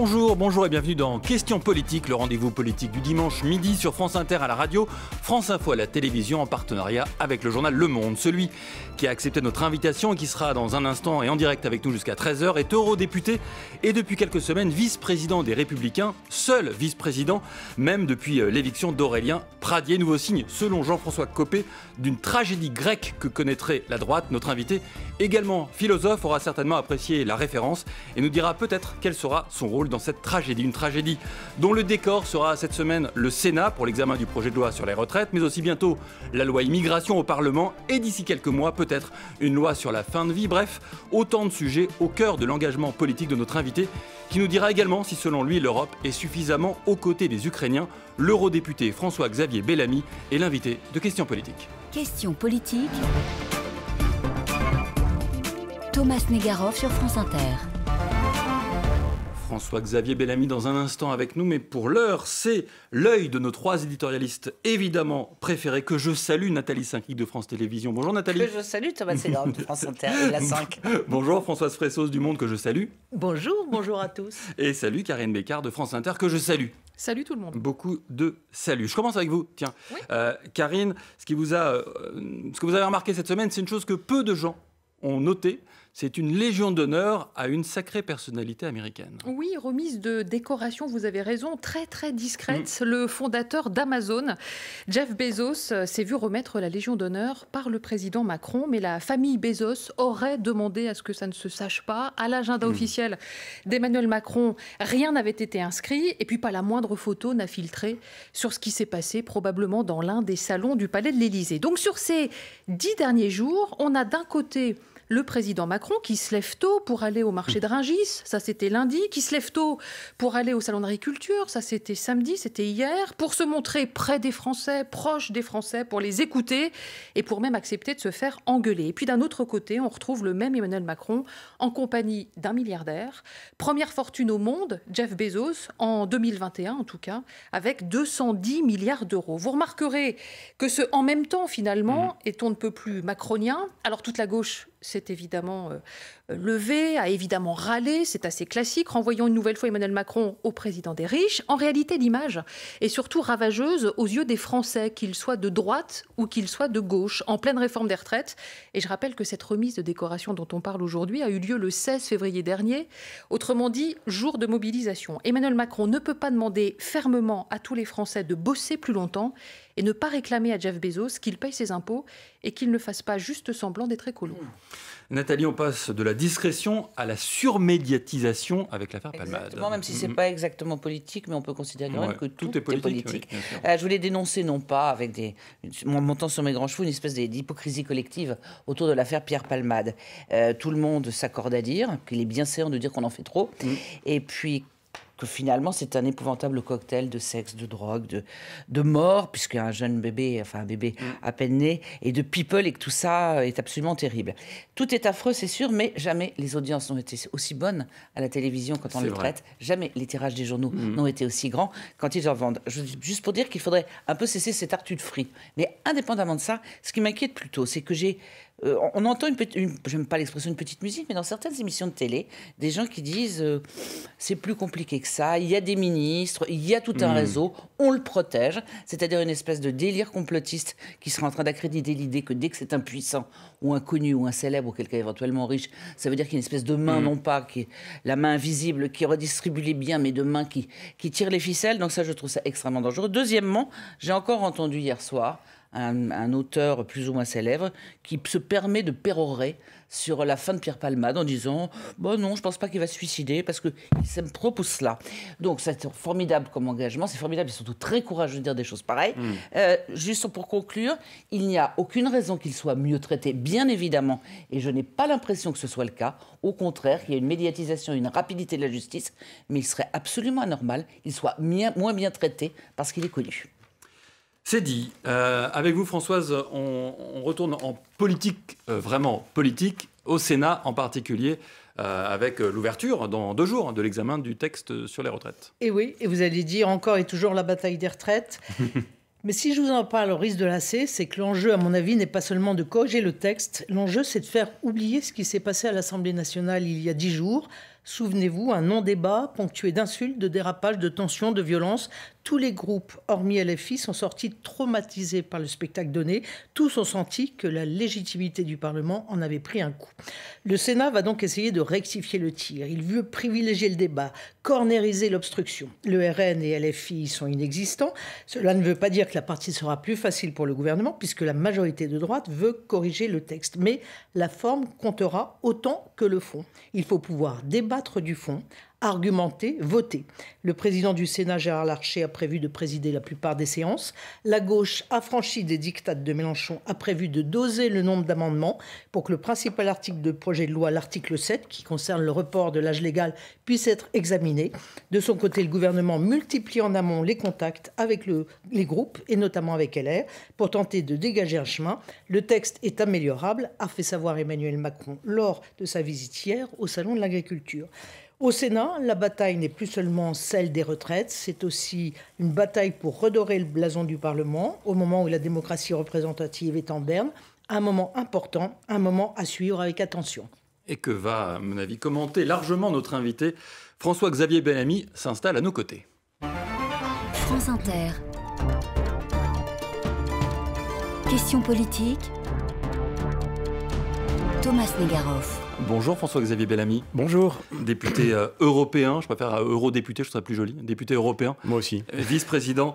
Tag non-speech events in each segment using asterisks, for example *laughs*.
Bonjour, bonjour et bienvenue dans Questions politiques, le rendez-vous politique du dimanche midi sur France Inter à la radio, France Info à la télévision en partenariat avec le journal Le Monde. Celui qui a accepté notre invitation et qui sera dans un instant et en direct avec nous jusqu'à 13h est eurodéputé et depuis quelques semaines vice-président des Républicains, seul vice-président même depuis euh, l'éviction d'Aurélien Pradier. Nouveau signe, selon Jean-François Copé, d'une tragédie grecque que connaîtrait la droite. Notre invité, également philosophe, aura certainement apprécié la référence et nous dira peut-être quel sera son rôle dans cette tragédie, une tragédie dont le décor sera cette semaine le Sénat pour l'examen du projet de loi sur les retraites, mais aussi bientôt la loi immigration au Parlement et d'ici quelques mois peut-être une loi sur la fin de vie. Bref, autant de sujets au cœur de l'engagement politique de notre invité qui nous dira également si selon lui l'Europe est suffisamment aux côtés des Ukrainiens. L'eurodéputé François-Xavier Bellamy est l'invité de Questions politiques. Questions politiques. Thomas Negarov sur France Inter. François-Xavier Bellamy dans un instant avec nous, mais pour l'heure, c'est l'œil de nos trois éditorialistes évidemment préférés que je salue, Nathalie saint click de France Télévisions. Bonjour Nathalie. Que je salue Thomas de France Inter et la 5. *laughs* bonjour Françoise Fressos du Monde que je salue. Bonjour, bonjour à tous. Et salut Karine Bécard de France Inter que je salue. Salut tout le monde. Beaucoup de salut. Je commence avec vous, tiens. Euh, Karine, ce, qui vous a, euh, ce que vous avez remarqué cette semaine, c'est une chose que peu de gens ont noté, c'est une légion d'honneur à une sacrée personnalité américaine. Oui, remise de décoration, vous avez raison, très très discrète. Mm. Le fondateur d'Amazon, Jeff Bezos, euh, s'est vu remettre la légion d'honneur par le président Macron, mais la famille Bezos aurait demandé à ce que ça ne se sache pas. À l'agenda mm. officiel d'Emmanuel Macron, rien n'avait été inscrit, et puis pas la moindre photo n'a filtré sur ce qui s'est passé probablement dans l'un des salons du Palais de l'Élysée. Donc sur ces dix derniers jours, on a d'un côté le président Macron qui se lève tôt pour aller au marché mmh. de Ringis, ça c'était lundi, qui se lève tôt pour aller au salon d'agriculture, ça c'était samedi, c'était hier, pour se montrer près des Français, proche des Français, pour les écouter et pour même accepter de se faire engueuler. Et puis d'un autre côté, on retrouve le même Emmanuel Macron en compagnie d'un milliardaire, première fortune au monde, Jeff Bezos, en 2021 en tout cas, avec 210 milliards d'euros. Vous remarquerez que ce en même temps finalement mmh. est on ne peut plus macronien. Alors toute la gauche c'est évidemment euh, levé, a évidemment râlé, c'est assez classique, renvoyant une nouvelle fois Emmanuel Macron au président des riches. En réalité, l'image est surtout ravageuse aux yeux des Français, qu'ils soient de droite ou qu'ils soient de gauche, en pleine réforme des retraites. Et je rappelle que cette remise de décoration dont on parle aujourd'hui a eu lieu le 16 février dernier, autrement dit, jour de mobilisation. Emmanuel Macron ne peut pas demander fermement à tous les Français de bosser plus longtemps et ne pas réclamer à Jeff Bezos qu'il paye ses impôts et qu'il ne fasse pas juste semblant d'être écolo. Mmh. Nathalie, on passe de la discrétion à la surmédiatisation avec l'affaire Palmade. même si ce n'est mmh. pas exactement politique, mais on peut considérer que tout, est politique. Euh, je voulais dénoncer, non pas avec des. montant sur mes grands chevaux, une espèce d'hypocrisie collective autour de l'affaire Pierre Palmade. Euh, tout le monde s'accorde à dire qu'il est bien séant de dire qu'on en fait trop. Mmh. Et puis que finalement c'est un épouvantable cocktail de sexe, de drogue, de, de mort, puisque un jeune bébé, enfin un bébé mm. à peine né, et de people, et que tout ça est absolument terrible. Tout est affreux, c'est sûr, mais jamais les audiences n'ont été aussi bonnes à la télévision quand on le traite, jamais les tirages des journaux mm. n'ont été aussi grands quand ils en vendent. juste pour dire qu'il faudrait un peu cesser cette artu de frites. Mais indépendamment de ça, ce qui m'inquiète plutôt, c'est que j'ai euh, on entend une petite, pas l'expression une petite musique, mais dans certaines émissions de télé, des gens qui disent euh, c'est plus compliqué que ça, il y a des ministres, il y a tout un hmm. réseau, on le protège, c'est-à-dire une espèce de délire complotiste qui sera en train d'accréditer l'idée que dès que c'est un puissant ou un connu ou un célèbre ou quelqu'un éventuellement riche, ça veut dire qu'il y a une espèce de main, hmm. non pas qui est la main invisible qui redistribue les biens, mais de main qui, qui tire les ficelles. Donc ça, je trouve ça extrêmement dangereux. Deuxièmement, j'ai encore entendu hier soir un, auteur plus ou moins célèbre qui se permet de pérorer sur la fin de Pierre Palmade en disant Bon, bah non, je pense pas qu'il va se suicider parce qu'il trop pour cela. Donc, c'est formidable comme engagement, c'est formidable et surtout très courageux de dire des choses pareilles. Mm. Euh, juste pour conclure, il n'y a aucune raison qu'il soit mieux traité, bien évidemment, et je n'ai pas l'impression que ce soit le cas. Au contraire, il y a une médiatisation, une rapidité de la justice, mais il serait absolument anormal qu'il soit moins bien traité parce qu'il est connu. C'est dit. Euh, avec vous, Françoise, on, retourne en politique, euh, vraiment politique, au Sénat en particulier. Euh, avec l'ouverture dans deux jours hein, de l'examen du texte sur les retraites. Et eh oui, et vous allez dire encore et toujours la bataille des retraites. *laughs* Mais si je vous en parle au risque de lasser, c'est que l'enjeu, à mon avis, n'est pas seulement de corriger le texte. L'enjeu, c'est de faire oublier ce qui s'est passé à l'Assemblée nationale il y a dix jours. Souvenez-vous, un non-débat ponctué d'insultes, de dérapages, de tensions, de violences, tous les groupes, hormis LFI, sont sortis traumatisés par le spectacle donné. Tous ont senti que la légitimité du Parlement en avait pris un coup. Le Sénat va donc essayer de rectifier le tir. Il veut privilégier le débat, cornériser l'obstruction. Le RN et LFI sont inexistants. Cela ne veut pas dire que la partie sera plus facile pour le gouvernement, puisque la majorité de droite veut corriger le texte. Mais la forme comptera autant que le fond. Il faut pouvoir débattre du fond, argumenter, voter. Le président du Sénat, Gérard Larcher, a prévu de présider la plupart des séances. La gauche, affranchie des dictates de Mélenchon, a prévu de doser le nombre d'amendements pour que le principal article de projet de loi, l'article 7, qui concerne le report de l'âge légal, puisse être examiné. De son côté, le gouvernement multiplie en amont les contacts avec les groupes, et notamment avec LR, pour tenter de dégager un chemin. Le texte est améliorable, a fait savoir Emmanuel Macron lors de sa visite hier au Salon de l'agriculture. Au Sénat, la bataille n'est plus seulement celle des retraites, c'est aussi une bataille pour redorer le blason du Parlement au moment où la démocratie représentative est en berne, un moment important, un moment à suivre avec attention. Et que va, à mon avis, commenter largement notre invité, François-Xavier Bellamy, s'installe à nos côtés. France Inter. Questions politiques. Thomas Negaroff. Bonjour François-Xavier Bellamy. Bonjour. Député euh, européen, je préfère à euh, eurodéputé, je serais plus joli, député européen. Moi aussi. Euh, vice-président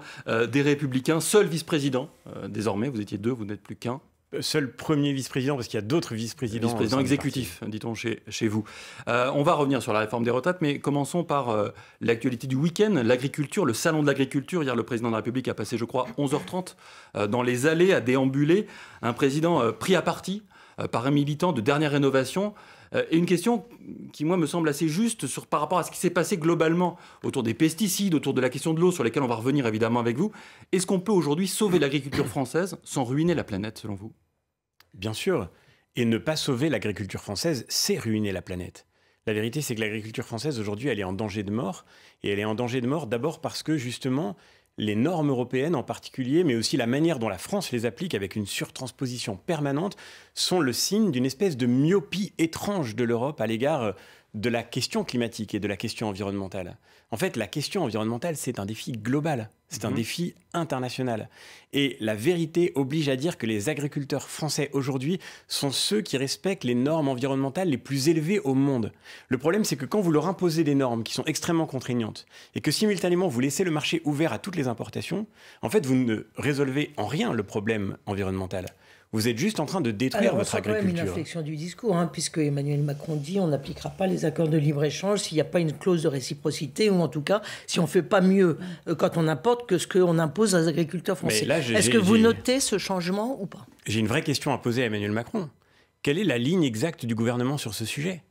des Républicains, seul vice-président désormais, vous étiez deux, vous n'êtes plus qu'un. Seul premier vice-président, parce qu'il y a d'autres vice-présidents. Vice-président exécutif, dit-on chez, chez vous. on va revenir sur la réforme des retraites, mais commençons par l'actualité du week-end, l'agriculture, le salon de l'agriculture. Hier, le président de la République a passé, je crois, 11h30 dans les allées à déambuler. Un président pris à partie, euh, par un militant de dernière rénovation. Euh, et une question qui, moi, me semble assez juste sur, par rapport à ce qui s'est passé globalement autour des pesticides, autour de la question de l'eau, sur laquelle on va revenir évidemment avec vous. Est-ce qu'on peut aujourd'hui sauver l'agriculture française sans ruiner la planète, selon vous Bien sûr. Et ne pas sauver l'agriculture française, c'est ruiner la planète. La vérité, c'est que l'agriculture française, aujourd'hui, elle est en danger de mort. Et elle est en danger de mort d'abord parce que, justement, les normes européennes en particulier, mais aussi la manière dont la France les applique avec une surtransposition permanente, sont le signe d'une espèce de myopie étrange de l'Europe à l'égard euh, de la question climatique et de la question environnementale. En fait, la question environnementale, c'est un défi global. C'est un mhm. défi international. Et la vérité oblige à dire que les agriculteurs français aujourd'hui sont ceux qui respectent les normes environnementales les plus élevées au monde. Le problème, c'est que quand vous leur imposez des normes qui sont extrêmement contraignantes et que simultanément vous laissez le marché ouvert à toutes les importations, en fait, vous ne résolvez en rien le problème environnemental. Vous êtes juste en train de détruire votre agriculture. C'est quand même une inflexion du discours, hein, puisque Emmanuel Macron dit on n'appliquera pas les accords de libre-échange s'il n'y a pas une clause de réciprocité, ou en tout cas, si on ne fait pas mieux euh, quand on importe que ce qu'on impose aux agriculteurs français. Est-ce que vous notez ce changement ou pas J'ai une vraie question à poser à Emmanuel Macron. Quelle est la ligne exacte du gouvernement sur ce sujet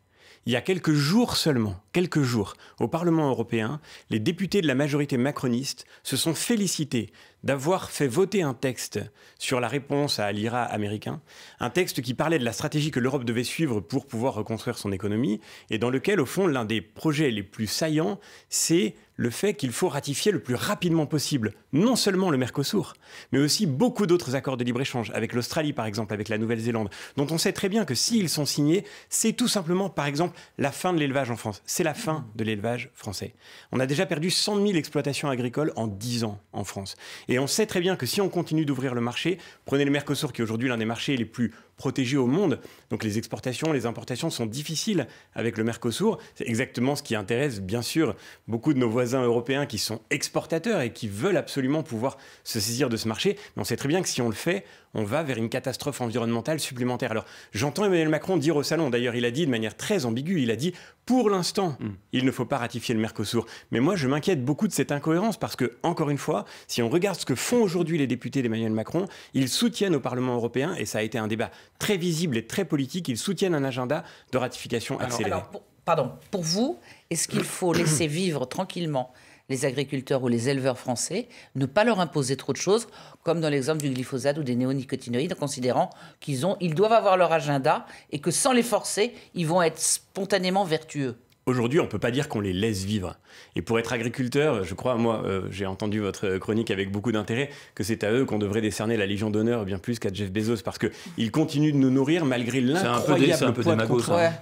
il y a quelques jours seulement, quelques jours, au Parlement européen, les députés de la majorité macroniste se sont félicités d'avoir fait voter un texte sur la réponse à l'IRA américain, un texte qui parlait de la stratégie que l'Europe devait suivre pour pouvoir reconstruire son économie, et dans lequel, au fond, l'un des projets les plus saillants, c'est le fait qu'il faut ratifier le plus rapidement possible non seulement le Mercosur, mais aussi beaucoup d'autres accords de libre-échange, avec l'Australie par exemple, avec la Nouvelle-Zélande, dont on sait très bien que s'ils sont signés, c'est tout simplement par exemple la fin de l'élevage en France. C'est la fin de l'élevage français. On a déjà perdu 100 000 exploitations agricoles en 10 ans en France. Et on sait très bien que si on continue d'ouvrir le marché, prenez le Mercosur qui est aujourd'hui l'un des marchés les plus protégé au monde. Donc les exportations, les importations sont difficiles avec le Mercosur. C'est exactement ce qui intéresse bien sûr beaucoup de nos voisins européens qui sont exportateurs et qui veulent absolument pouvoir se saisir de ce marché. Mais on sait très bien que si on le fait, on va vers une catastrophe environnementale supplémentaire. Alors j'entends Emmanuel Macron dire au salon, d'ailleurs il a dit de manière très ambiguë, il a dit pour l'instant, mm. il ne faut pas ratifier le Mercosur. Mais moi je m'inquiète beaucoup de cette incohérence parce que, encore une fois, si on regarde ce que font aujourd'hui les députés d'Emmanuel Macron, ils soutiennent au Parlement européen, et ça a été un débat très visible et très politique. Ils soutiennent un agenda de ratification accélérée. Alors, pardon, pour vous, est-ce qu'il faut laisser *clears throat* vivre tranquillement les agriculteurs ou les éleveurs français, ne pas leur imposer trop de choses, comme dans l'exemple du glyphosate ou des néonicotinoïdes, en considérant qu'ils ont, ils doivent avoir leur agenda et que sans les forcer, ils vont être spontanément vertueux. Aujourd'hui, on ne peut pas dire qu'on les laisse vivre. Et pour être agriculteur, je crois, moi, euh, j'ai entendu votre chronique avec beaucoup d'intérêt, que c'est à eux qu'on devrait décerner la Légion d'honneur bien plus qu'à Jeff Bezos, parce qu'ils continuent de nous nourrir malgré l'incroyable C'est un peu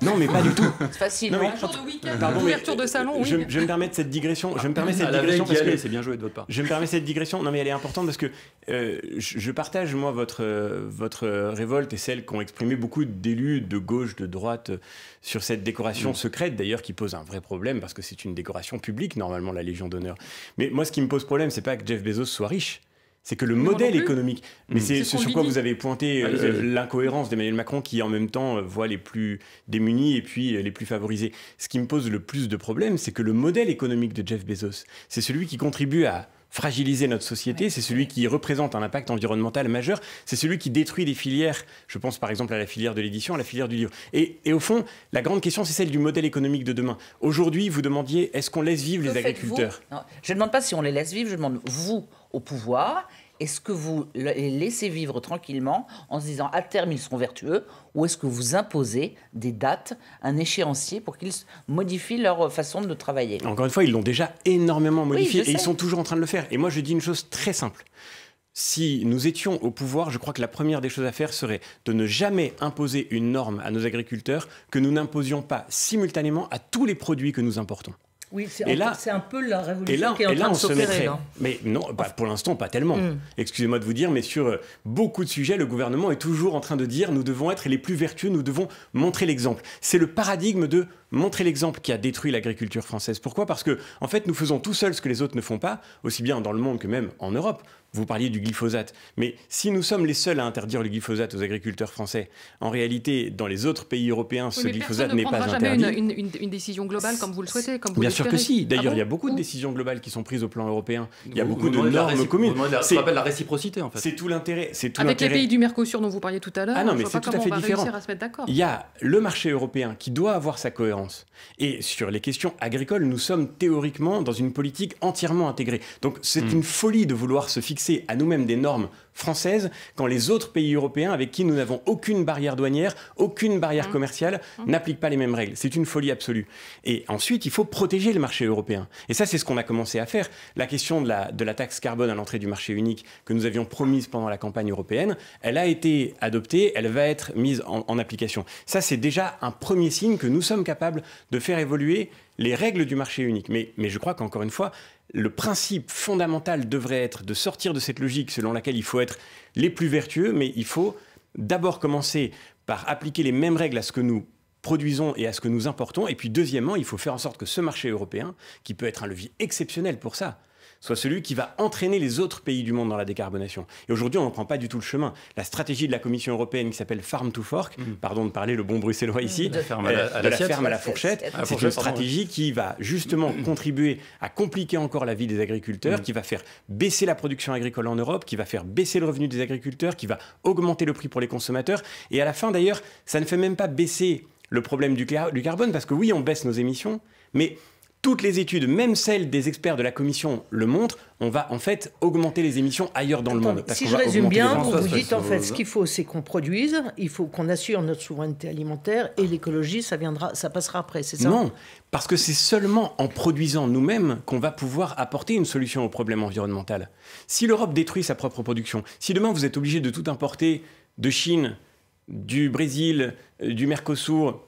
Non, mais pas du tout. C'est facile. Non, hein. jour de week-end, ouverture de salon, oui. Je, je, me permets cette digression. je me permets cette digression parce que c'est bien joué de votre part. Je me permets cette digression. Non, mais elle est importante parce que euh, je, partage moi votre votre révolte et celle qu'ont exprimé beaucoup d'élus de gauche, de droite euh, sur cette décoration mm. secrète, d'ailleurs, qui pose un vrai problème parce que c'est une décoration publique, normalement, la Légion d'honneur. Mais moi, ce qui me pose problème, c'est pas que Jeff Bezos soit riche. C'est que le modèle économique, mais mm. c'est ce sur quoi vous avez pointé ah, euh, euh, l'incohérence d'Emmanuel Macron qui en même temps voit les plus démunis et puis euh, les plus favorisés. Ce qui me pose le plus de problèmes c'est que le modèle économique de Jeff Bezos, c'est celui qui contribue à fragiliser notre société, c'est celui qui représente un impact environnemental majeur, c'est celui qui détruit des filières. Je pense par exemple à la filière de l'édition, à la filière du livre. Et, au fond, la grande question, c'est celle du modèle économique de demain. Aujourd'hui, vous demandiez, est-ce qu'on laisse vivre les agriculteurs Je ne demande pas si on les laisse vivre, je demande vous au pouvoir, est-ce que vous les laissez vivre tranquillement en se disant à terme ils seront vertueux ou est-ce que vous imposez des dates, un échéancier pour qu'ils modifient leur façon de travailler Encore une fois, ils l'ont déjà énormément modifié et ils sont toujours en train de le faire. Et moi, je dis une chose très simple. Si nous étions au pouvoir, je crois que la première des choses à faire serait de ne jamais imposer une norme à nos agriculteurs que nous n'imposions pas simultanément à tous les produits que nous importons. Oui, c'est là, un peu la révolution qui est en train de se Mais non, bah, pour l'instant, pas tellement. Hmm. Excusez-moi de vous dire, mais sur euh, beaucoup de sujets, le gouvernement est toujours en train de dire nous devons être les plus vertueux, nous devons montrer l'exemple. C'est le paradigme de montrer l'exemple qui a détruit l'agriculture française. Pourquoi Parce que, en fait, nous faisons tout seul ce que les autres ne font pas, aussi bien dans le monde que même en Europe. Vous parliez du glyphosate, mais si nous sommes les seuls à interdire le glyphosate aux agriculteurs français, en réalité, dans les autres pays européens, ce glyphosate n'est pas interdit. Une, une, une, décision globale comme vous le souhaitez, comme vous Bien sûr que si. Ah D'ailleurs, il y a beaucoup de décisions globales qui sont prises au plan européen. Il y a beaucoup de normes communes. C'est rappelle la réciprocité, en fait. C'est tout l'intérêt. C'est Avec les pays du Mercosur dont vous parliez tout à l'heure. Ah non, mais c'est tout à fait différent. Il y a le marché européen qui doit avoir sa cohérence. Et sur les questions agricoles, nous sommes théoriquement dans une politique entièrement intégrée. Donc c'est hmm. une folie de vouloir se fixer à nous-mêmes des normes françaises quand les autres pays européens avec qui nous n'avons aucune barrière douanière, aucune barrière hein. commerciale, hein. n'appliquent pas les mêmes règles. C'est une folie absolue. Et ensuite, il faut protéger le marché européen. Et ça, c'est ce qu'on a commencé à faire. La question de la, taxe carbone à l'entrée du marché unique que nous avions promise pendant la campagne européenne, elle a été adoptée, elle va être mise en, application. Ça, c'est déjà un premier signe que nous sommes capables de faire évoluer les règles du marché unique. Mais, mais je crois qu'encore une fois, le principe fondamental devrait être de sortir de cette logique selon laquelle il faut être les plus vertueux, mais il faut d'abord commencer par appliquer les mêmes règles à ce que nous produisons et à ce que nous importons. Et puis deuxièmement, il faut faire en sorte que ce marché européen, qui peut être un levier exceptionnel pour ça, soit celui qui va entraîner les autres pays du monde dans la décarbonation. Et aujourd'hui, on n'en prend pas du tout le chemin. La stratégie de la Commission européenne qui s'appelle Farm to Fork, mm. pardon de parler le bon bruxellois ici, de, la, ferme à euh, la fourchette, c'est une stratégie qui va justement mm. contribuer à compliquer encore la vie des agriculteurs, mm. qui va faire baisser la production agricole en Europe, qui va faire baisser le revenu des agriculteurs, qui va augmenter le prix pour les consommateurs. Et à la fin, d'ailleurs, ça ne fait même pas baisser le problème du carbone, parce que oui, on baisse nos émissions, mais toutes les études, même celles des experts de la commission, le montrent. On va en fait augmenter les émissions ailleurs dans le monde. si je résume bien, vous vous dites en fait, ce qu'il faut, c'est qu'on produise, il faut qu'on assure notre souveraineté alimentaire et l'écologie, ça viendra, ça passera après, c'est ça Non, parce que c'est seulement en produisant nous-mêmes qu'on va pouvoir apporter une solution au problème environnemental. Si l'Europe détruit sa propre production, si demain vous êtes obligé de tout importer de Chine, du Brésil, euh, du Mercosur,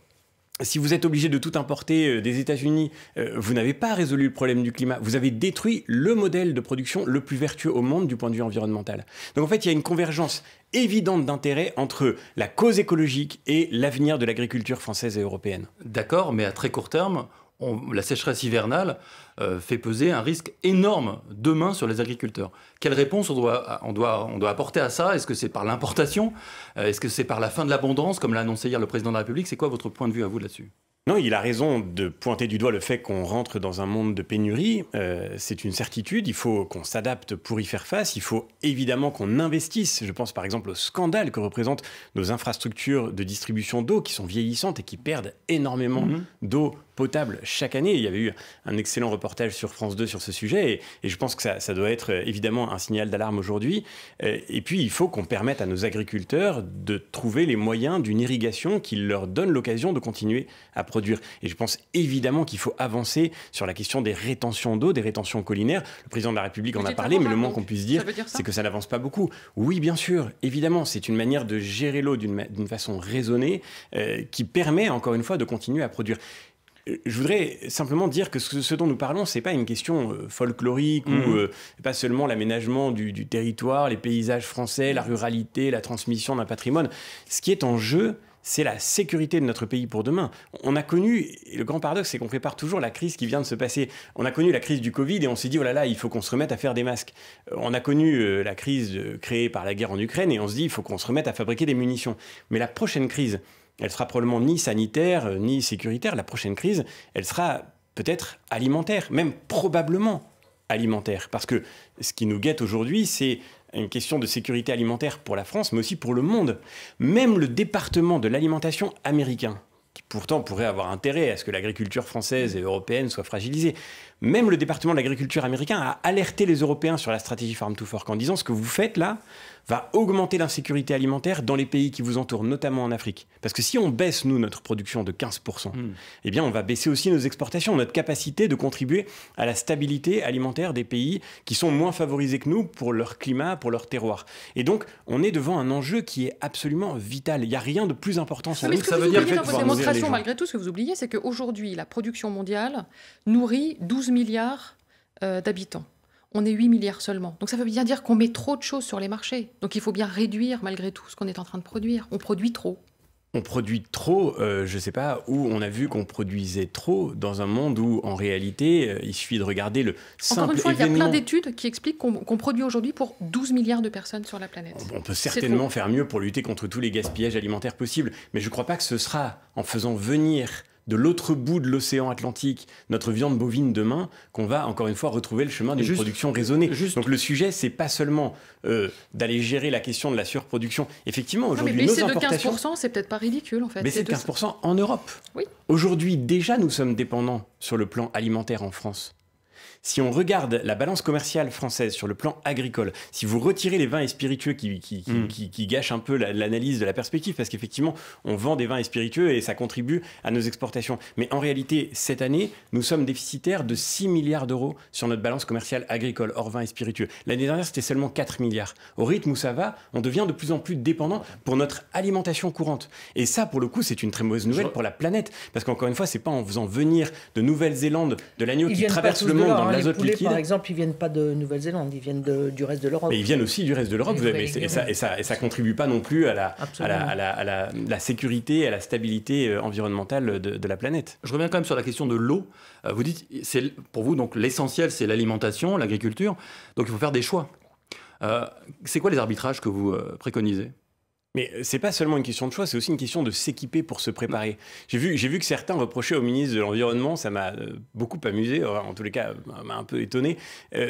si vous êtes obligé de tout importer euh, des États-Unis, euh, vous n'avez pas résolu le problème du climat. Vous avez détruit le modèle de production le plus vertueux au monde du point de vue environnemental. Donc en fait, il y a une convergence évidente d'intérêt entre la cause écologique et l'avenir de l'agriculture française et européenne. D'accord, mais à très court terme, la sécheresse hivernale euh, fait peser un risque énorme demain sur les agriculteurs. Quelle réponse on doit, on doit, on doit apporter à ça Est-ce que c'est par l'importation euh, Est-ce que c'est par la fin de l'abondance, comme l'a annoncé hier le président de la République C'est quoi votre point de vue à vous là-dessus non, il a raison de pointer du doigt le fait qu'on rentre dans un monde de pénurie. Euh, c'est une certitude. Il faut qu'on s'adapte pour y faire face. Il faut évidemment qu'on investisse. Je pense par exemple au scandale que représentent nos infrastructures de distribution d'eau qui sont vieillissantes et qui perdent énormément mhm. d'eau potable chaque année. Il y avait eu un excellent reportage sur France 2 sur ce sujet et, je pense que ça, doit être euh, évidemment un signal d'alarme aujourd'hui. Euh, et puis il faut qu'on permette à nos agriculteurs de trouver les moyens d'une irrigation qui leur donne l'occasion de continuer à produire. Et je pense évidemment qu'il faut avancer sur la question des rétentions d'eau, des rétentions collinaires. Le président de la République en a parlé, mais le moins qu'on puisse dire, c'est que ça n'avance pas beaucoup. Oui, bien sûr, évidemment, c'est une manière de gérer l'eau d'une façon raisonnée euh, qui permet encore une fois de continuer à produire. Euh, je voudrais simplement dire que ce, dont nous parlons, ce n'est pas une question euh, folklorique ou mmh. euh, pas seulement l'aménagement du, territoire, les paysages français, la ruralité, la transmission d'un patrimoine. Ce qui est en jeu, c'est la sécurité de notre pays pour demain. On a connu, le grand paradoxe, c'est qu'on prépare toujours la crise qui vient de se passer. On a connu la crise du Covid et on s'est dit, oh là là, il faut qu'on se remette à faire des masques. On a connu la crise créée par la guerre en Ukraine et on se dit, il faut qu'on se remette à fabriquer des munitions. Mais la prochaine crise, elle sera probablement ni sanitaire, euh, ni sécuritaire. La prochaine crise, elle sera peut-être alimentaire, même probablement alimentaire. Parce que ce qui nous guette aujourd'hui, c'est une question de sécurité alimentaire pour la France, mais aussi pour le monde. Même le département de l'alimentation américain, qui pourtant pourrait avoir intérêt à ce que l'agriculture française et européenne soit fragilisée, même le département de l'agriculture américain a alerté les Européens sur la stratégie Farm to Fork en disant ce que vous faites là, va augmenter l'insécurité alimentaire dans les pays qui vous entourent, notamment en Afrique. Parce que si on baisse, nous, notre production de 15%, hmm. eh bien, on va baisser aussi nos exportations, notre capacité de contribuer à la stabilité alimentaire des pays qui sont moins favorisés que nous pour leur climat, pour leur terroir. Et donc, on est devant un enjeu qui est absolument vital. Il n'y a rien de plus important. Mais nous. Ça veut dire dans démonstration, malgré tout, ce que vous oubliez, c'est qu'aujourd'hui, la production mondiale nourrit 12 milliards euh, d'habitants on est 8 milliards seulement. Donc ça veut bien dire qu'on met trop de choses sur les marchés. Donc il faut bien réduire malgré tout ce qu'on est en train de produire. On produit trop. On produit trop, euh, je ne sais pas, où on a vu qu'on produisait trop dans un monde où, en réalité, euh, il suffit de regarder le simple Encore une fois, il y a plein d'études qui expliquent qu'on produit aujourd'hui pour 12 milliards de personnes sur la planète. on peut certainement faire mieux pour lutter contre tous les gaspillages alimentaires possibles, mais je ne crois pas que ce sera en faisant venir de l'autre bout de l'océan Atlantique notre viande bovine demain qu'on va encore une fois retrouver le chemin d'une production raisonnée. Donc le sujet, c'est pas seulement euh, d'aller gérer la question de la surproduction. Effectivement, aujourd'hui, nos c'est de 15%, c'est peut-être pas ridicule en fait. de 15% en Europe. Oui. Aujourd'hui, déjà, nous sommes dépendants sur le plan alimentaire en France si on regarde la balance commerciale française sur le plan agricole, si vous retirez les vins et spiritueux qui, mm. gâchent un peu l'analyse de la perspective, parce qu'effectivement, on vend des vins et spiritueux et ça contribue à nos exportations. Mais en réalité, cette année, nous sommes déficitaires de 6 milliards d'euros sur notre balance commerciale agricole, hors vin et spiritueux. L'année dernière, c'était seulement 4 milliards. Au rythme où ça va, on devient de plus en plus dépendant pour notre alimentation courante. Et ça, pour le coup, c'est une très mauvaise nouvelle pour la planète, parce qu'encore une fois, c'est pas en faisant venir de Nouvelle-Zélande de l'agneau qui traverse le monde les poulets, par exemple, ils viennent pas de Nouvelle-Zélande, ils viennent du reste de l'Europe. Mais ils viennent aussi du reste de l'Europe, et, et, ça, et, ça, contribue pas non plus à la, la, sécurité, à la stabilité euh, environnementale de, la planète. Je reviens quand même sur la question de l'eau. Euh, vous dites, c'est pour vous donc l'essentiel, c'est l'alimentation, l'agriculture. Donc il faut faire des choix. Euh, c'est quoi les arbitrages que vous préconisez mais euh, c'est pas seulement une question de choix, c'est aussi une question de s'équiper pour se préparer. Mm. J'ai vu, j'ai vu que certains reprochaient au ministre de l'Environnement, ça m'a euh, beaucoup amusé, euh, en tous les cas, m'a un peu étonné.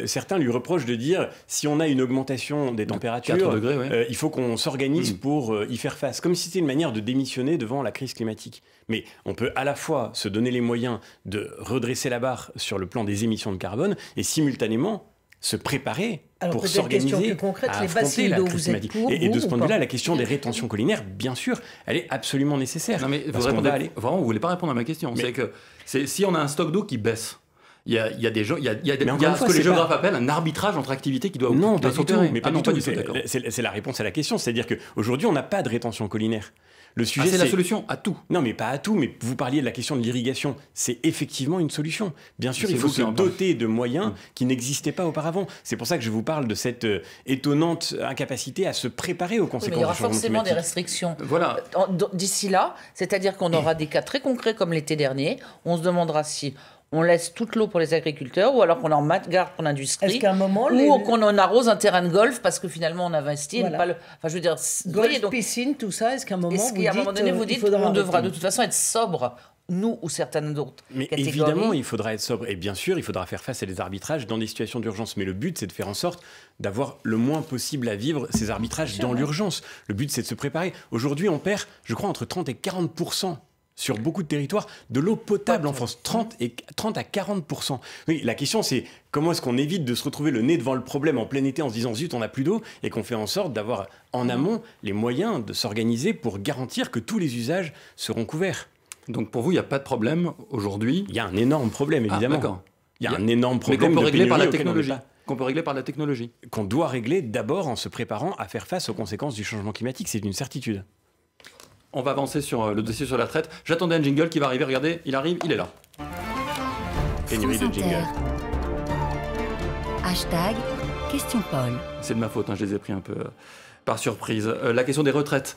certains lui reprochent de dire si on a une augmentation des températures, il faut qu'on s'organise mm. pour y faire face, comme si c'était une manière de démissionner devant la crise climatique. Mais on peut à la fois se donner les moyens de redresser la barre sur le plan des émissions de carbone et simultanément se préparer pour s'organiser à la crise et, de ce point de vue-là, la question des rétentions collinaires, bien sûr, elle est absolument nécessaire. Non, mais vous répondez, voulez pas répondre à ma question. C'est que si on a un stock d'eau qui baisse, il y, a, des gens, il ce que les géographes appellent un arbitrage entre activités qui doit non, mais pas ah C'est la réponse à la question, c'est-à-dire qu'aujourd'hui, on n'a pas de rétention collinaire. Ah, c'est la solution à tout. Non, mais pas à tout. Mais vous parliez de la question de l'irrigation. C'est effectivement une solution. Bien sûr, il faut se doter de moyens mm. qui n'existaient pas auparavant. C'est pour ça que je vous parle de cette euh, étonnante incapacité à se préparer aux conséquences. Oui, mais il y aura forcément des restrictions. Voilà. Euh, d'ici là, c'est-à-dire qu'on aura des cas très concrets comme l'été dernier. On se demandera si on laisse toute l'eau pour les agriculteurs, ou alors qu'on en garde pour l'industrie. ou qu'on en arrose un terrain de golf parce que finalement on investit, pas le. Enfin, je veux dire, golf, piscine, tout ça. Est-ce qu'à un moment, donné, euh, vous dites, qu'on devra de toute façon être sobre nous ou certaines autres Mais évidemment, il faudra être sobre. Et bien sûr, il faudra faire face à des arbitrages dans des situations d'urgence. Mais le but, c'est de faire en sorte d'avoir le moins possible à vivre ces arbitrages dans l'urgence. Le but, c'est de se préparer. Aujourd'hui, on perd, je crois, entre 30 et 40 sur beaucoup de territoires de l'eau potable en France, 30, et, 30 à 40 Oui, la question c'est comment est-ce qu'on évite de se retrouver le nez devant le problème en plein été en se disant zut, on n'a plus d'eau et qu'on fait en sorte d'avoir en amont les moyens de s'organiser pour garantir que tous les usages seront couverts. Donc pour vous, il n'y a pas de problème aujourd'hui Il y a un énorme problème ah, évidemment. il y a, un énorme problème qu'on peut régler par la technologie. Qu'on peut régler par la technologie. Qu'on doit régler d'abord en se préparant à faire face aux conséquences du changement climatique, c'est une certitude on va avancer sur euh, le dossier sur la retraite. J'attendais un jingle qui va arriver. Regardez, il arrive, il est là. Pénurie de jingle. Hashtag question Paul. C'est de ma faute, hein, je les ai pris un peu euh, par surprise. Euh, la question des retraites,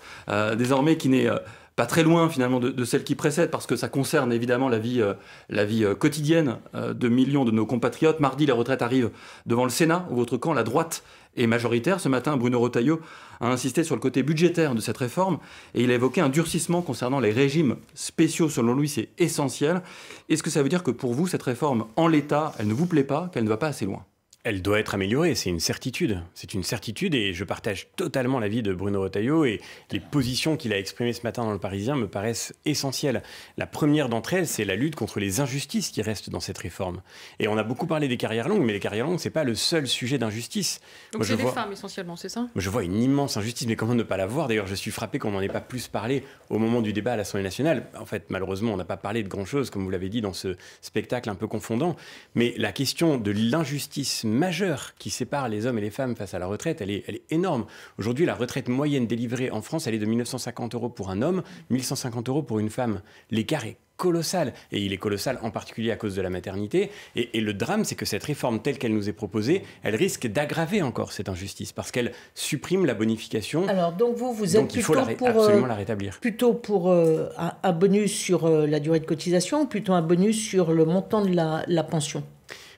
désormais qui n'est pas très loin finalement de, celle qui précède, parce que ça concerne évidemment la vie, la vie quotidienne de millions de nos compatriotes. Mardi, la retraite arrive devant le Sénat, votre camp, la droite, et majoritaire. Ce matin, Bruno Rotaillot a insisté sur le côté budgétaire de cette réforme et il a évoqué un durcissement concernant les régimes spéciaux. Selon lui, c'est essentiel. Est-ce que ça veut dire que pour vous, cette réforme en l'état, elle ne vous plaît pas, qu'elle ne va pas assez loin elle doit être améliorée, c'est une certitude. C'est une certitude et je partage totalement l'avis de Bruno Retailleau et les positions qu'il a exprimées ce matin dans le Parisien me paraissent essentielles. La première d'entre elles, c'est la lutte contre les injustices qui restent dans cette réforme. Et on a beaucoup parlé des carrières longues, mais les carrières longues, c'est pas le seul sujet d'injustice. Donc c'est des femmes essentiellement, c'est ça Je vois une immense injustice, mais comment ne pas la voir D'ailleurs, je suis frappé qu'on n'en ait pas plus parlé au moment du débat à l'Assemblée nationale. En fait, malheureusement, on n'a pas parlé de grand-chose, comme vous l'avez dit dans ce spectacle un peu confondant. Mais la question de l'injustice majeure qui sépare les hommes et les femmes face à la retraite, elle est, elle est énorme. Aujourd'hui, la retraite moyenne délivrée en France, elle est de 1950 euros pour un homme, 1150 euros pour une femme. L'écart est colossal. Et il est colossal en particulier à cause de la maternité. Et, le drame, c'est que cette réforme telle qu'elle nous est proposée, elle risque d'aggraver encore cette injustice parce qu'elle supprime la bonification. Alors donc vous, vous êtes plutôt, il faut pour, euh, absolument la rétablir. plutôt pour euh, un, bonus sur euh, la durée de cotisation plutôt un bonus sur le montant de la, la pension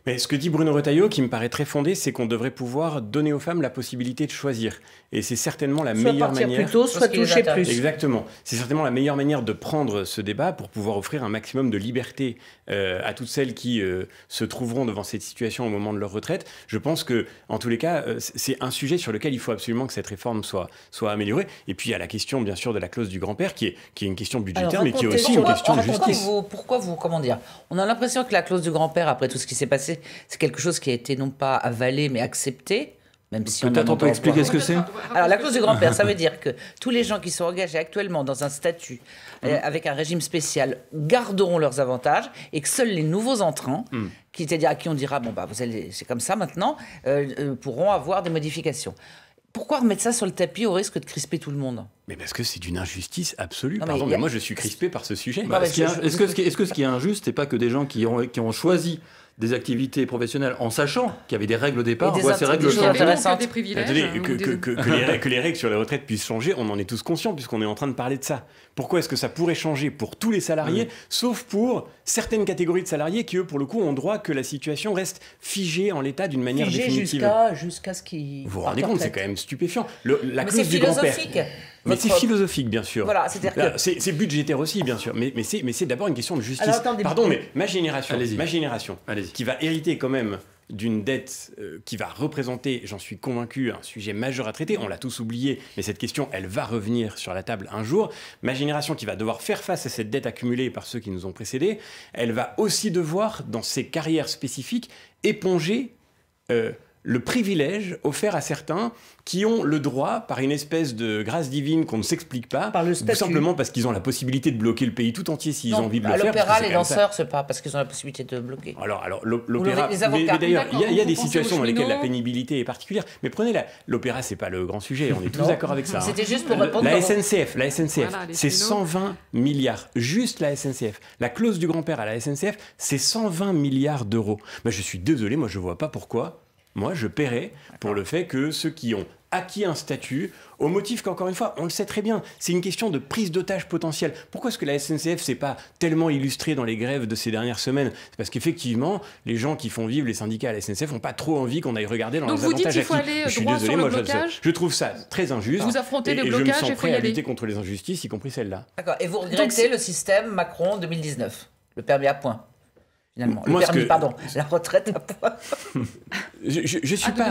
mais ce que dit Bruno Retailleau, qui me paraît très fondé, c'est qu'on devrait pouvoir donner aux femmes la possibilité de choisir. Et c'est certainement la meilleure manière. Plus tôt, soit toucher plus. Exactement. C'est certainement la meilleure manière de prendre ce débat pour pouvoir offrir un maximum de liberté euh, à toutes celles qui euh, se trouveront devant cette situation au moment de leur retraite. Je pense que, en tous les cas, euh, c'est un sujet sur lequel il faut absolument que cette réforme soit, soit améliorée. Et puis, il y a la question, bien sûr, de la clause du grand-père, qui est, qui est une question budgétaire, mais qui est aussi une question de justice. pourquoi vous, comment dire On a l'impression que la clause du grand-père, après tout ce qui s'est passé, c'est quelque chose qui a été non pas avalé, mais accepté. Même si Peut-être on, peut expliquer ce que c'est Alors, la clause du grand-père, ça veut dire que tous les gens qui sont engagés actuellement dans un statut euh, mm-hmm. avec un régime spécial garderont leurs avantages et que seuls les nouveaux entrants, mm. c'est-à-dire à qui on dira, bon, bah, vous allez, c'est comme ça maintenant, euh, euh, pourront avoir des modifications pourquoi remettre ça sur le tapis au risque de crisper tout le monde Mais parce que c'est d'une injustice absolue. moi je suis crispé par ce sujet. Est-ce que, ce qui est injuste, n'est pas que des gens qui ont choisi des activités professionnelles en sachant qu'il y avait des règles au départ. Des voit ces règles sont intéressantes. Des privilèges, Attendez, hein, que, les, règles sur les retraites puissent changer, on en est tous conscients puisqu'on est en train de parler de ça. Pourquoi est-ce que ça pourrait changer pour tous les salariés, sauf pour certaines catégories de salariés qui, eux, pour le coup, ont droit que la situation reste figée en l'état d'une manière définitive. Jusqu'à jusqu'à ce qu'ils. Vous vous rendez compte, c'est quand même stupéfiant. Le, la clause du mais c'est philosophique, bien sûr. Voilà, c'est budgétaire aussi, bien sûr. Mais, mais c'est d'abord une question de justice. Pardon, mais ma génération, ma génération qui va hériter quand même d'une dette euh, qui va représenter, j'en suis convaincu, un sujet majeur à traiter. On l'a tous oublié, mais cette question, elle va revenir sur la table un jour. Ma génération qui va devoir faire face à cette dette accumulée par ceux qui nous ont précédés, elle va aussi devoir, dans ses carrières spécifiques, éponger euh, le privilège offert à certains qui ont le droit, par une espèce de grâce divine qu'on ne s'explique pas, tout simplement parce qu'ils ont la possibilité de bloquer le pays tout entier s'ils ont envie de le faire. À l'opéra, les danseurs, c'est pas parce qu'ils ont la possibilité de bloquer. Alors, alors l'opéra. Mais, d'ailleurs, il y a, des situations dans lesquelles la pénibilité est particulière. Mais prenez L'opéra, c'est pas le grand sujet. On est tous d'accord avec ça. Hein. C'était juste pour répondre. La SNCF, la SNCF, c'est 120 milliards. Juste la SNCF. La clause du grand-père à la SNCF, c'est 120 milliards d'euros. Bah, je suis désolé, moi, je vois pas pourquoi moi, je paierai pour le fait que ceux qui ont acquis un statut, au motif qu'encore une fois, on le sait très bien, c'est une question de prise d'otage potentielle. Pourquoi est-ce que la SNCF s'est pas tellement illustrée dans les grèves de ces dernières semaines C'est parce qu'effectivement, les gens qui font vivre les syndicats à la SNCF n'ont pas trop envie qu'on aille regarder dans Donc vous dites qu'il faut aller je suis droit désolé, sur le blocage. Je, trouve ça très injuste. Vous affrontez et, le et je me sens prêt à lutter contre les injustices, y compris celle-là. D'accord. Et vous regrettez le système Macron 2019, le permis à point le permis, que... pardon, la retraite *laughs* je, je, suis ah, pas,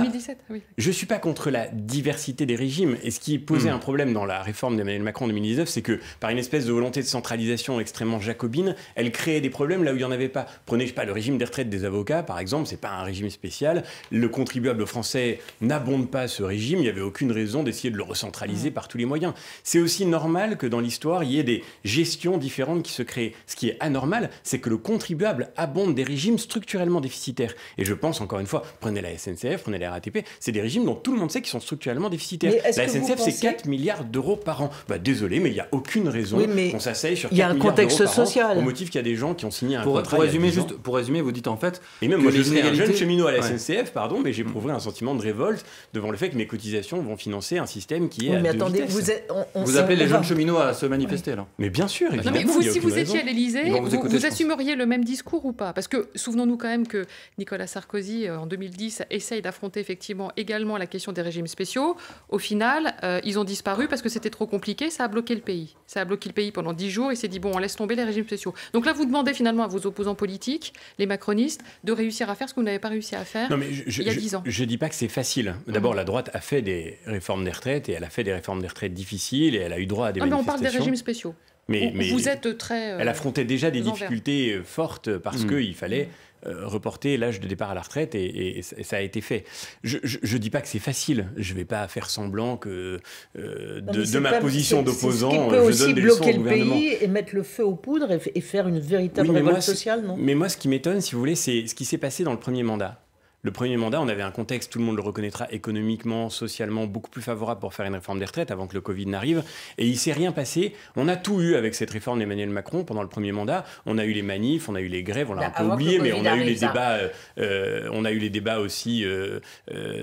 ah je suis pas contre la diversité des régimes. Et ce qui posait hmm. un problème dans la réforme d'Emmanuel Macron en 2019, c'est que par une espèce de volonté de centralisation extrêmement jacobine, elle créait des problèmes là où il n'y en avait pas. Prenez, je pas, le régime des retraites des avocats, par exemple, c'est pas un régime spécial. Le contribuable français n'abonde pas ce régime. Il n'y avait aucune raison d'essayer de le recentraliser hmm. par tous les moyens. C'est aussi normal que dans l'histoire, il y ait des gestions différentes qui se créent. Ce qui est anormal, c'est que le contribuable abonde des régimes structurellement déficitaires. Et je pense, encore une fois, prenez la SNCF, prenez la RATP, c'est des régimes dont tout le monde sait qu'ils sont structurellement déficitaires. La SNCF, c'est 4 milliards d'euros par an. Bah, désolé, mais il n'y a aucune raison qu'on s'asseye sur 4 Il y a un contexte social. motif qu'il y a des gens qui ont signé un pour, contrat. Pour résumer, juste, pour résumer, vous dites en fait. Et même moi, je un jeune cheminot à la SNCF, pardon, mais j'éprouverai un sentiment de révolte devant le fait que mes cotisations vont financer un système qui est. attendez, vous, appelez les jeunes cheminots à se manifester, alors là Mais bien sûr, ah, évidemment. si vous étiez à l'Elysée, vous assumeriez le même discours ou pas parce que souvenons-nous quand même que Nicolas Sarkozy, euh, en 2010, essaye d'affronter effectivement également la question des régimes spéciaux. Au final, euh, ils ont disparu parce que c'était trop compliqué, ça a bloqué le pays. Ça a bloqué le pays pendant dix jours, et s'est dit, bon, on laisse tomber les régimes spéciaux. Donc là, vous demandez finalement à vos opposants politiques, les macronistes, de réussir à faire ce que vous n'avez pas réussi à faire je, il y a dix ans. Je ne dis pas que c'est facile. D'abord, mhm. la droite a fait des réformes des retraites et elle a fait des réformes des retraites difficiles et elle a eu droit à des non, ah, mais on parle des régimes spéciaux. Mais, vous êtes très. Euh, elle affrontait déjà des difficultés euh, fortes parce mm. qu'il fallait mm. euh, reporter l'âge de départ à la retraite et, ça a été fait. Je ne dis pas que c'est facile. Je ne vais pas faire semblant que de, ma position d'opposant, je donne des bloquer au gouvernement. le pays et mettre le feu aux poudres et, faire une véritable révolte sociale, non Mais moi, ce qui m'étonne, si vous voulez, c'est ce qui s'est passé dans le premier mandat. Le premier mandat, on avait un contexte, tout le monde le reconnaîtra, économiquement, socialement, beaucoup plus favorable pour faire une réforme des retraites avant que le Covid n'arrive. Et il s'est rien passé. On a tout eu avec cette réforme d'Emmanuel Macron pendant le premier mandat. On a eu les manifs, on a eu les grèves, on l'a bah, un peu oublié, mais on a eu les débats. Euh, euh, on a eu les débats aussi euh,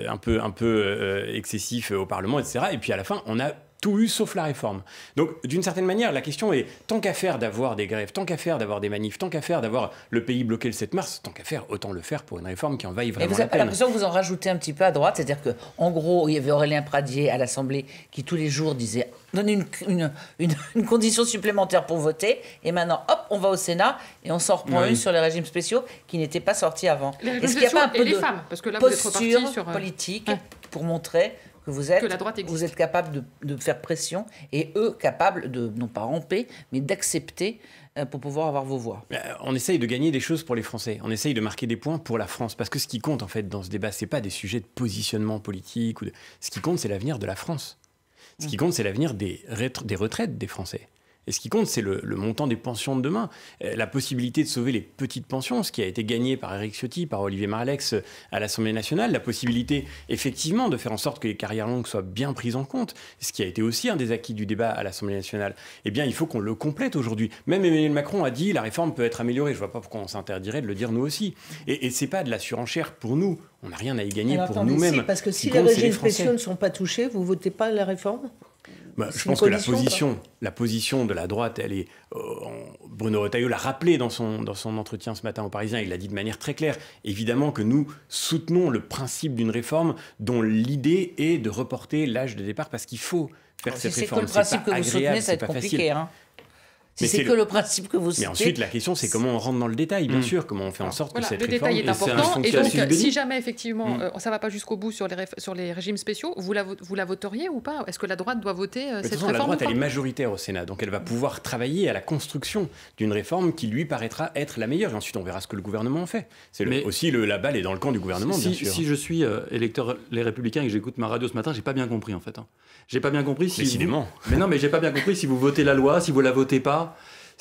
un peu, un peu excessifs au Parlement, etc. Et puis à la fin, on a tout eu sauf la réforme. Donc, d'une certaine manière, la question est tant qu'à faire d'avoir des grèves, tant qu'à faire d'avoir des manifs, tant qu'à faire d'avoir le pays bloqué le 7 mars, tant qu'à faire, autant le faire pour une réforme qui envahit vraiment. Et vous avez l'impression que vous en rajoutez un petit peu à droite, c'est-à-dire que, en gros, il y avait Aurélien Pradier à l'Assemblée qui tous les jours disait donnez une, condition supplémentaire pour voter. Et maintenant, hop, on va au Sénat et on s'en reprend une sur les régimes spéciaux qui n'étaient pas sortis avant. Est-ce qu'il n'y a pas un peu de femmes, parce que là, posture sur, euh, politique pour montrer que vous êtes, capables vous êtes capable de, faire pression et eux capables de, non pas ramper, mais d'accepter euh, pour pouvoir avoir vos voix euh, On essaye de gagner des choses pour les Français. On essaye de marquer des points pour la France. Parce que ce qui compte, en fait, dans ce débat, ce n'est pas des sujets de positionnement politique. Ou Ce qui compte, c'est l'avenir de la France. Ce qui mm. compte, c'est l'avenir des, des retraites des Français. Et ce qui compte, c'est le, montant des pensions de demain. Euh, la possibilité de sauver les petites pensions, ce qui a été gagné par Eric Ciotti, par Olivier Maralex euh, à l'Assemblée nationale. La possibilité, effectivement, de faire en sorte que les carrières longues soient bien prises en compte, ce qui a été aussi un des acquis du débat à l'Assemblée nationale. Eh bien, il faut qu'on le complète aujourd'hui. Même Emmanuel Macron a dit la réforme peut être améliorée. Je ne vois pas pourquoi on s'interdirait de le dire nous aussi. Et, ce n'est pas de la surenchère pour nous. On n'a rien à y gagner pour nous-mêmes. parce que si les régimes spéciaux ne sont pas touchés, vous votez pas la réforme bah, je pense que la position, la position de la droite, elle est. Euh, Bruno Retailleau l'a rappelé dans son, entretien ce matin au Parisien, il l'a dit de manière très claire. Évidemment que nous soutenons le principe d'une réforme dont l'idée est de reporter l'âge de départ parce qu'il faut faire cette réforme. C'est le principe que vous soutenez, ça être hein mais c'est que le... principe que vous citez. Mais ensuite, la question, c'est comment on rentre dans le détail, bien hmm. sûr, comment on fait en sorte que cette réforme... Le détail est important, et, donc, si jamais, effectivement, hmm. euh, ça ne va pas jusqu'au bout sur les, sur les régimes spéciaux, vous la, vous la voteriez ou pas Est-ce que la droite doit voter euh, cette façon, réforme La droite, elle est majoritaire au Sénat, donc elle va pouvoir travailler à la construction d'une réforme qui lui paraîtra être la meilleure, et ensuite, on verra ce que le gouvernement fait. C'est aussi, le, la balle est dans le camp du gouvernement, si, bien sûr. Si je suis euh, électeur Les Républicains et que j'écoute ma radio ce matin, j'ai pas bien compris, en fait. Hein. J'ai pas bien compris si... Décidément. Mais non, mais j'ai pas bien compris si vous votez la loi, si vous la votez pas,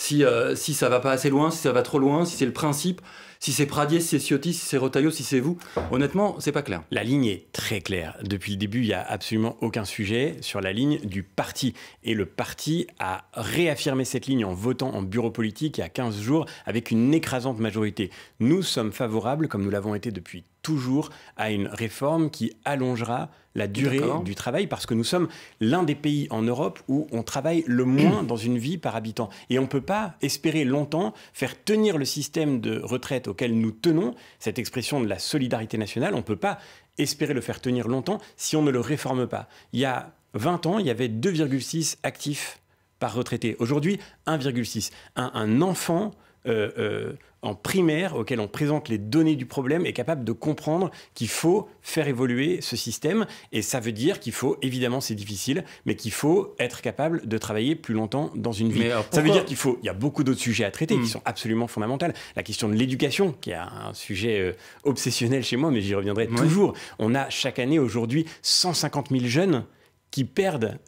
si, euh, si ça va pas assez loin, si ça va trop loin, si c'est le principe, si c'est Pradier, si c'est Ciotti, si c'est Rotaillot, si c'est vous. Honnêtement, c'est pas clair. La ligne est très claire. Depuis le début, il n'y a absolument aucun sujet sur la ligne du parti. Et le parti a réaffirmé cette ligne en votant en bureau politique il y a 15 jours avec une écrasante majorité. Nous sommes favorables, comme nous l'avons été depuis toujours à une réforme qui allongera la durée du travail parce que nous sommes l'un des pays en Europe où on travaille le moins *clears throat* dans une vie par habitant. Et on ne peut pas espérer longtemps faire tenir le système de retraite auquel nous tenons, cette expression de la solidarité nationale, on ne peut pas espérer le faire tenir longtemps si on ne le réforme pas. Il y a 20 ans, il y avait 2,6 actifs par retraité. Aujourd'hui, 1,6. Un, un enfant euh, euh, en primaire auquel on présente les données du problème est capable de comprendre qu'il faut faire évoluer ce système. Et ça veut dire qu'il faut, évidemment, c'est difficile, mais qu'il faut être capable de travailler plus longtemps dans une vie. Ça veut dire qu'il faut, il y a beaucoup d'autres sujets à traiter qui hmm. sont absolument fondamentaux. La question de l'éducation, qui est un sujet euh, obsessionnel chez moi, mais j'y reviendrai toujours. On a chaque année aujourd'hui 150 000 jeunes qui perdent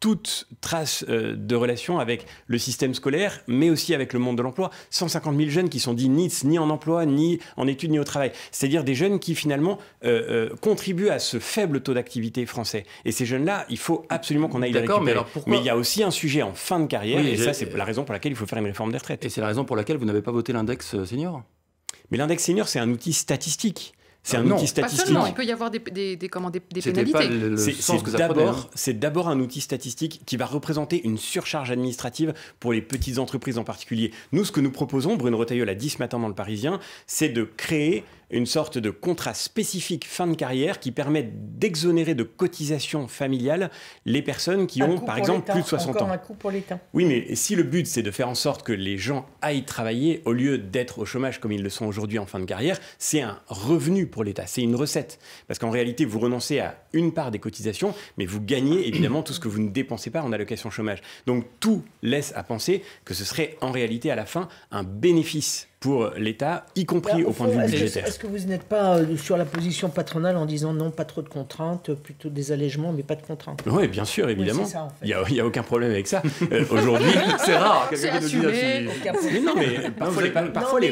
toute trace euh, de relation avec le système scolaire, mais aussi avec le monde de l'emploi. 150 000 jeunes qui sont dits ni, ni en emploi, ni en études, ni au travail. C'est-à-dire des jeunes qui finalement euh, euh, contribuent à ce faible taux d'activité français. Et ces jeunes-là, il faut absolument qu'on aille les récupérer. Mais, il y a aussi un sujet en fin de carrière, et ça c'est la raison pour laquelle il faut faire une réforme des retraites. Et c'est la raison pour laquelle vous n'avez pas voté l'index senior mais l'index senior, c'est un outil statistique. C'est un outil statistique. Pas seulement, il peut y avoir des, pénalités. C'est d'abord un outil statistique qui va représenter une surcharge administrative pour les petites entreprises en particulier. Nous, ce que nous proposons, Bruno Retailleul a dit ce matin dans le Parisien, c'est de créer une sorte de contrat spécifique fin de carrière qui permet d'exonérer de cotisations familiales les personnes qui ont, par exemple, plus de 60 ans. un pour l'État. Oui, mais si le but, c'est de faire en sorte que les gens aillent travailler au lieu d'être au chômage comme ils le sont aujourd'hui en fin de carrière, c'est un revenu pour l'État, c'est une recette. Parce qu'en réalité, vous renoncez à une part des cotisations, mais vous gagnez évidemment tout ce que vous ne dépensez pas en allocation chômage. Donc tout laisse à penser que ce serait en réalité à la fin un bénéfice pour l'État, y compris bah, au, point de vue budgétaire. Est-ce que vous n'êtes pas euh, sur la position patronale en disant non, pas trop de contraintes, euh, plutôt des allègements, mais pas de contraintes Oui, bien sûr, évidemment. Il n'y a, aucun problème avec ça. Euh, aujourd'hui, *laughs* c'est rare. Ah, mais non, mais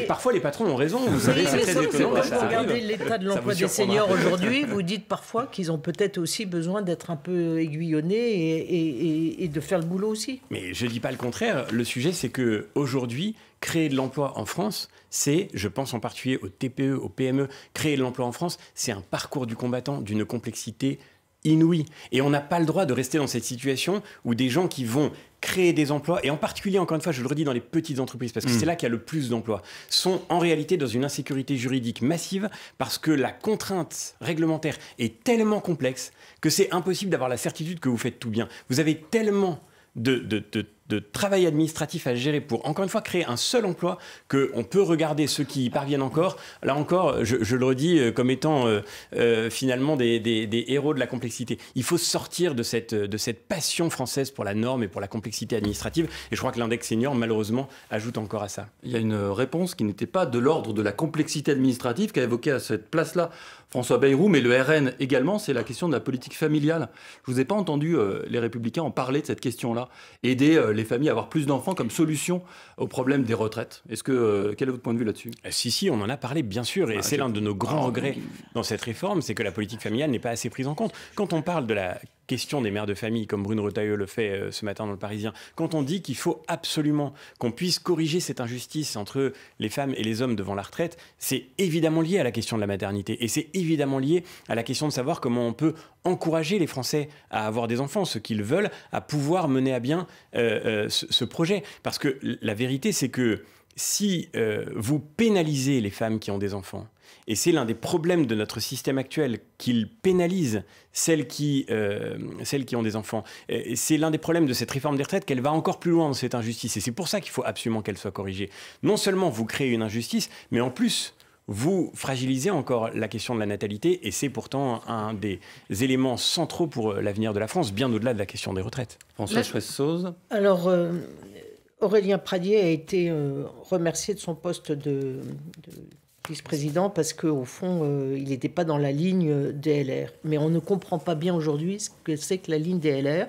parfois, les, patrons ont raison. Vous savez, c'est très étonnant. regardez l'état de l'emploi des seniors aujourd'hui, vous dites parfois qu'ils ont peut-être aussi besoin d'être un peu aiguillonnés et, de faire le boulot aussi. Mais je ne dis pas le contraire. Le sujet, c'est que aujourd'hui, créer de l'emploi en France, c'est, je pense en particulier aux TPE, aux PME, créer de l'emploi en France, c'est un parcours du combattant d'une complexité inouïe. Et on n'a pas le droit de rester dans cette situation où des gens qui vont créer des emplois, et en particulier, encore une fois, je le redis, dans les petites entreprises, parce que c'est hmm. là qu'il y a le plus d'emplois, sont en réalité dans une insécurité juridique massive parce que la contrainte réglementaire est tellement complexe que c'est impossible d'avoir la certitude que vous faites tout bien. Vous avez tellement de, travail administratif à gérer pour, encore une fois, créer un seul emploi qu'on peut regarder ceux qui y parviennent encore. Là encore, je, le redis euh, comme étant euh, euh, finalement des, héros de la complexité. Il faut sortir de cette, de cette passion française pour la norme et pour la complexité administrative. Et je crois que l'index senior, malheureusement, ajoute encore à ça. Il y a une réponse qui n'était pas de l'ordre de la complexité administrative qu'a évoquée à cette place-là François Bayrou, mais le RN également, c'est la question de la politique familiale. Je ne vous ai pas entendu euh, les républicains en parler de cette question-là. Aider euh, les familles à avoir plus d'enfants comme solution au problème des retraites. Est-ce que, euh, quel est votre point de vue là-dessus Si, si, on en a parlé, bien sûr, et ah, c'est l'un de nos grands ah, regrets dans cette réforme, c'est que la politique familiale n'est pas assez prise en compte. Quand on parle de la question des mères de famille, comme Brune Retailleux le fait euh, ce matin dans le Parisien, quand on dit qu'il faut absolument qu'on puisse corriger cette injustice entre les femmes et les hommes devant la retraite, c'est évidemment lié à la question de la maternité. Et c'est évidemment lié à la question de savoir comment on peut encourager les Français à avoir des enfants, ce qu'ils veulent, à pouvoir mener à bien euh, euh, ce, projet. Parce que la vérité, c'est que si vous pénalisez les femmes qui ont des enfants, et c'est l'un des problèmes de notre système actuel, qu'il pénalise celles qui, euh, celles qui ont des enfants. Et c'est l'un des problèmes de cette réforme des retraites, qu'elle va encore plus loin dans cette injustice. Et c'est pour ça qu'il faut absolument qu'elle soit corrigée. Non seulement vous créez une injustice, mais en plus, vous fragilisez encore la question de la natalité, et c'est pourtant un des éléments centraux pour euh, l'avenir de la France, bien au-delà de la question des retraites. François Choisseuse Alors, euh, Aurélien Pradier a été remercié de son poste de vice-président parce qu'au fond, euh, il n'était pas dans la ligne euh, DLR. Mais on ne comprend pas bien aujourd'hui ce que c'est que la ligne DLR,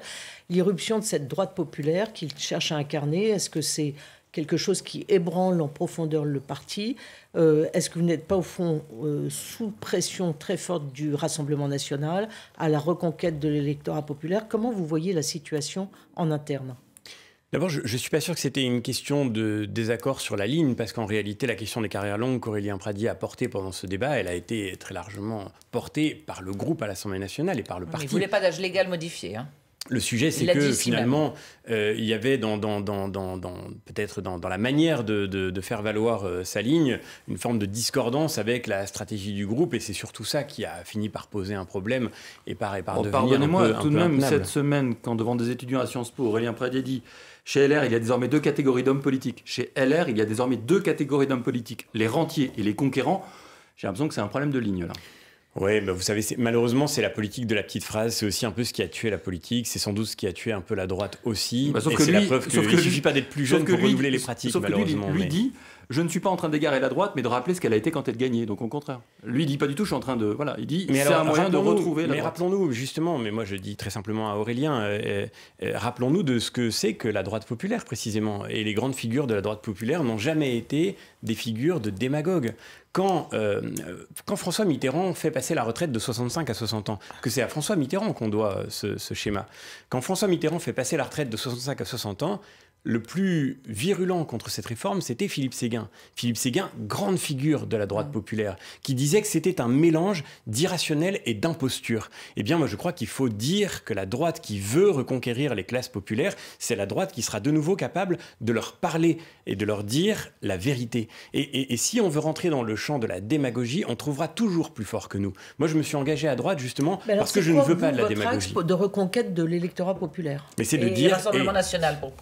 l'irruption de cette droite populaire qu'il cherche à incarner. Est-ce que c'est quelque chose qui ébranle en profondeur le parti euh, Est-ce que vous n'êtes pas au fond sous pression très forte du Rassemblement national à la reconquête de l'électorat populaire Comment vous voyez la situation en interne D'abord, je ne suis pas sûr que c'était une question de désaccord sur la ligne, parce qu'en réalité, la question des carrières longues qu'Aurélien Pradier a portée pendant ce débat, elle a été très largement portée par le groupe à l'Assemblée nationale et par le parti. Il ne voulait pas d'âge légal modifié. Hein. Le sujet, c'est que finalement, euh, il y avait peut-être dans, la manière de, faire valoir euh, sa ligne une forme de discordance avec la stratégie du groupe, et c'est surtout ça qui a fini par poser un problème et par et par oh, devenir Pardonnez-moi, tout de même, cette semaine, quand devant des étudiants à Sciences Po, Aurélien Pradier dit chez LR, il y a désormais deux catégories d'hommes politiques. Chez LR, il y a désormais deux catégories d'hommes politiques les rentiers et les conquérants. J'ai l'impression que c'est un problème de ligne là. Oui, vous savez, malheureusement, c'est la politique de la petite phrase. C'est aussi un peu ce qui a tué la politique. C'est sans doute ce qui a tué un peu la droite aussi. Bah, sauf et c'est la qu'il ne suffit pas d'être plus jeune pour renouveler les pratiques, malheureusement. Je ne suis pas en train d'égarer la droite, mais de rappeler ce qu'elle a été quand elle gagnait. Donc au contraire. Lui, il dit pas du tout, je suis en train de. Voilà, il dit c'est un moyen de retrouver la Mais rappelons-nous, justement, mais moi je dis très simplement à Aurélien, euh, euh, euh, rappelons-nous de ce que c'est que la droite populaire, précisément. Et les grandes figures de la droite populaire n'ont jamais été des figures de démagogues. Quand, quand, François Mitterrand fait passer la retraite de 65 à 60 ans, que c'est à François Mitterrand qu'on doit ce, ce, schéma, quand François Mitterrand fait passer la retraite de 65 à 60 ans, le plus virulent contre cette réforme, c'était Philippe Séguin. Philippe Séguin, grande figure de la droite populaire, qui disait que c'était un mélange d'irrationnel et d'imposture. Eh bien, moi, je crois qu'il faut dire que la droite qui veut reconquérir les classes populaires, c'est la droite qui sera de nouveau capable de leur parler et de leur dire la vérité. Et, si on veut rentrer dans le champ de la démagogie, on trouvera toujours plus fort que nous. Moi, je me suis engagé à droite justement parce que je ne veux pas de la démagogie. de reconquête de l'électorat populaire. Mais c'est de dire. Rassemblement national pour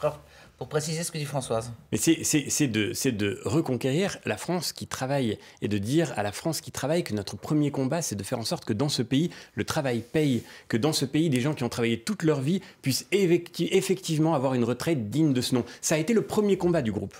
pour préciser ce que dit Françoise. Mais c'est de, de reconquérir la France qui travaille et de dire à la France qui travaille que notre premier combat, c'est de faire en sorte que dans ce pays, le travail paye, que dans ce pays, des gens qui ont travaillé toute leur vie puissent effectivement avoir une retraite digne de ce nom. Ça a été le premier combat du groupe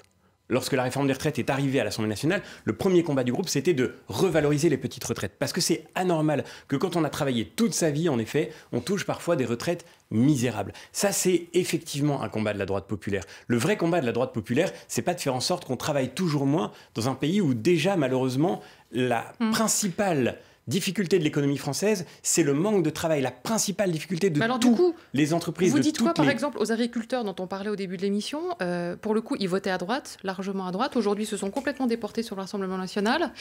lorsque la réforme des retraites est arrivée à l'Assemblée nationale, le premier combat du groupe, c'était de revaloriser les petites retraites. Parce que c'est anormal que quand on a travaillé toute sa vie, en effet, on touche parfois des retraites misérables. Ça, c'est effectivement un combat de la droite populaire. Le vrai combat de la droite populaire, c'est pas de faire en sorte qu'on travaille toujours moins dans un pays où déjà, malheureusement, la mmh. principale difficulté de l'économie française, c'est le manque de travail, la principale difficulté de alors, coup, les entreprises. Vous dites quoi, par exemple, aux agriculteurs dont on parlait au début de l'émission euh, Pour le coup, ils votaient à droite, largement à droite. Aujourd'hui, se sont complètement déportés sur le Rassemblement national.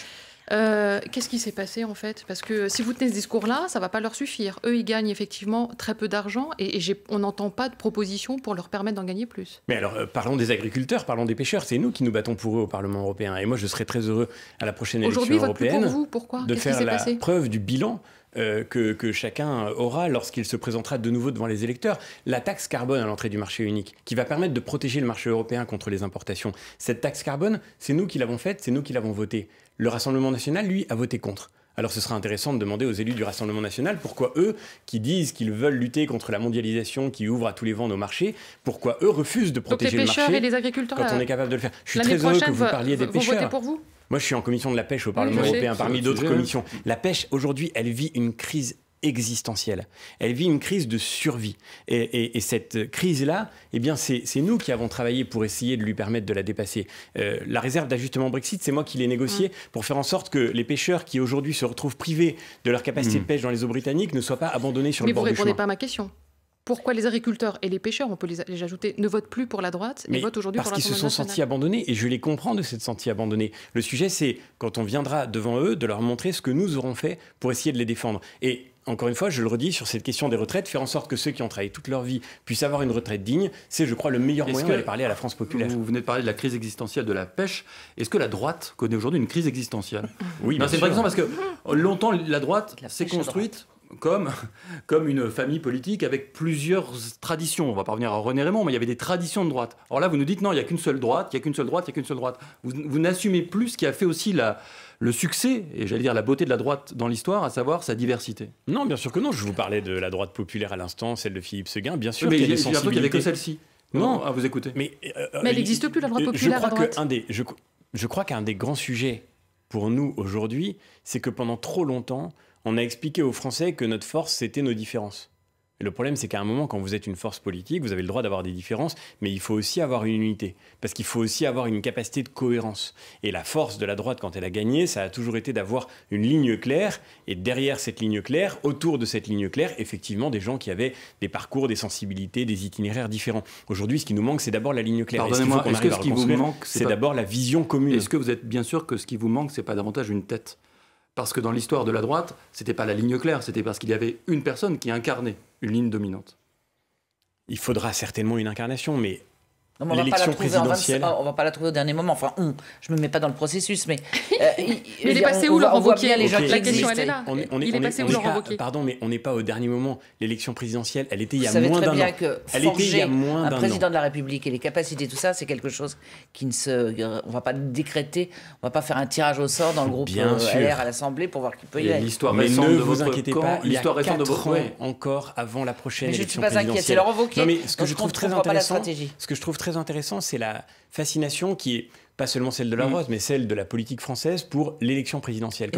Euh, qu'est-ce qui s'est passé en fait Parce que si vous tenez ce discours-là, ça ne va pas leur suffire. Eux, ils gagnent effectivement très peu d'argent et, on n'entend pas de propositions pour leur permettre d'en gagner plus. Mais alors, euh, parlons des agriculteurs, parlons des pêcheurs. C'est nous qui nous battons pour eux au Parlement européen. Et moi, je serais très heureux à la prochaine élection européenne pour de faire la preuve du bilan euh, que, que, chacun aura lorsqu'il se présentera de nouveau devant les électeurs, la taxe carbone à l'entrée du marché unique, qui va permettre de protéger le marché européen contre les importations. Cette taxe carbone, c'est nous qui l'avons faite, c'est nous qui l'avons votée. Le Rassemblement national, lui, a voté contre. Alors ce sera intéressant de demander aux élus du Rassemblement national pourquoi eux, qui disent qu'ils veulent lutter contre la mondialisation qui ouvre à tous les vents nos marchés, pourquoi eux refusent de protéger les pêcheurs et les agriculteurs, quand on euh, est capable de le faire. Je suis très heureux que vous parliez des pêcheurs. pour vous moi, je suis en commission de la pêche au Parlement européen, parmi d'autres commissions. La pêche, aujourd'hui, elle vit une crise existentielle. Elle vit une crise de survie. Et, cette crise-là, eh bien, c'est nous qui avons travaillé pour essayer de lui permettre de la dépasser. Euh, la réserve d'ajustement Brexit, c'est moi qui l'ai négociée mm. pour faire en sorte que les pêcheurs qui aujourd'hui se retrouvent privés de leur capacité mm. de pêche dans les eaux britanniques ne soient pas abandonnés sur le bord du chemin. Mais vous répondez pas à ma question pourquoi les agriculteurs et les pêcheurs, on peut les, ajouter, ne votent plus pour la droite mais votent aujourd'hui pour la Parce qu'ils se sont sentis abandonnés, et je les comprends de cette sentis abandonnés. Le sujet, c'est quand on viendra devant eux, de leur montrer ce que nous aurons fait pour essayer de les défendre. Et encore une fois, je le redis sur cette question des retraites, faire en sorte que ceux qui ont travaillé toute leur vie puissent avoir une retraite digne, c'est, je crois, le meilleur moyen d'aller parler à la France populaire. Vous venez de parler de la crise existentielle de la pêche. Est-ce que la droite connaît aujourd'hui une crise existentielle Oui, c'est vrai parce que longtemps, la droite s'est construite comme, comme une famille politique avec plusieurs traditions. On va pas revenir à René Raymond, mais il y avait des traditions de droite. Alors là, vous nous dites non, il n'y a qu'une seule droite, il n'y a qu'une seule droite, il n'y a qu'une seule droite. Vous, n'assumez plus ce qui a fait aussi la, le succès, et j'allais dire la beauté de la droite dans l'histoire, à savoir sa diversité. Non, bien sûr que non. Je vous parlais de la droite populaire à l'instant, celle de Philippe Seguin, bien sûr. qu'il mais il y, n'y avait que celle-ci. Non, à ah, vous écouter. Euh, mais, elle n'existe plus, la droite euh, populaire. Je crois à un des, je, je crois qu'un des grands sujets pour nous aujourd'hui, c'est que pendant trop longtemps, on a expliqué aux Français que notre force, c'était nos différences. le problème, c'est qu'à un moment, quand vous êtes une force politique, vous avez le droit d'avoir des différences, mais il faut aussi avoir une unité, parce qu'il faut aussi avoir une capacité de cohérence. Et la force de la droite, quand elle a gagné, ça a toujours été d'avoir une ligne claire, et derrière cette ligne claire, autour de cette ligne claire, effectivement, des gens qui avaient des parcours, des sensibilités, des itinéraires différents. Aujourd'hui, ce qui nous manque, c'est d'abord la ligne claire. Pardonnez-moi, est-ce ce qui vous manque, c'est d'abord la vision commune Est-ce que vous êtes bien sûr que ce qui vous manque, c'est pas davantage une tête parce que dans l'histoire de la droite, ce c'était pas la ligne claire, c'était parce qu'il y avait une personne qui incarnait une ligne dominante. Il faudra certainement une incarnation, mais l'élection on va présidentielle. Ah, on va pas la trouver au dernier moment. Enfin, on. Je me mets pas dans le processus, mais. *laughs* Euh, mais il est passé où Laurent Wauquiez La question, elle est là. On il est passé où Laurent Wauquiez Pardon, mais on n'est pas au dernier moment. L'élection présidentielle, elle était il y a moins d'un an. Elle était il y a moins d'un an. Un président de la République et les capacités, tout ça, c'est quelque chose qui ne se. On va pas décréter. On va pas faire un tirage au sort dans le groupe Bien euh, à l'Assemblée pour voir qui peut y aller. L'histoire récente de votre inquiétez pas. L'histoire récente de votre encore avant la prochaine élection présidentielle. Je ne suis pas inquiète. Mais ce que je trouve très intéressant, ce que je trouve intéressant, c'est la fascination qui est pas seulement celle de la mmh. mais celle de la politique française pour l'élection présidentielle.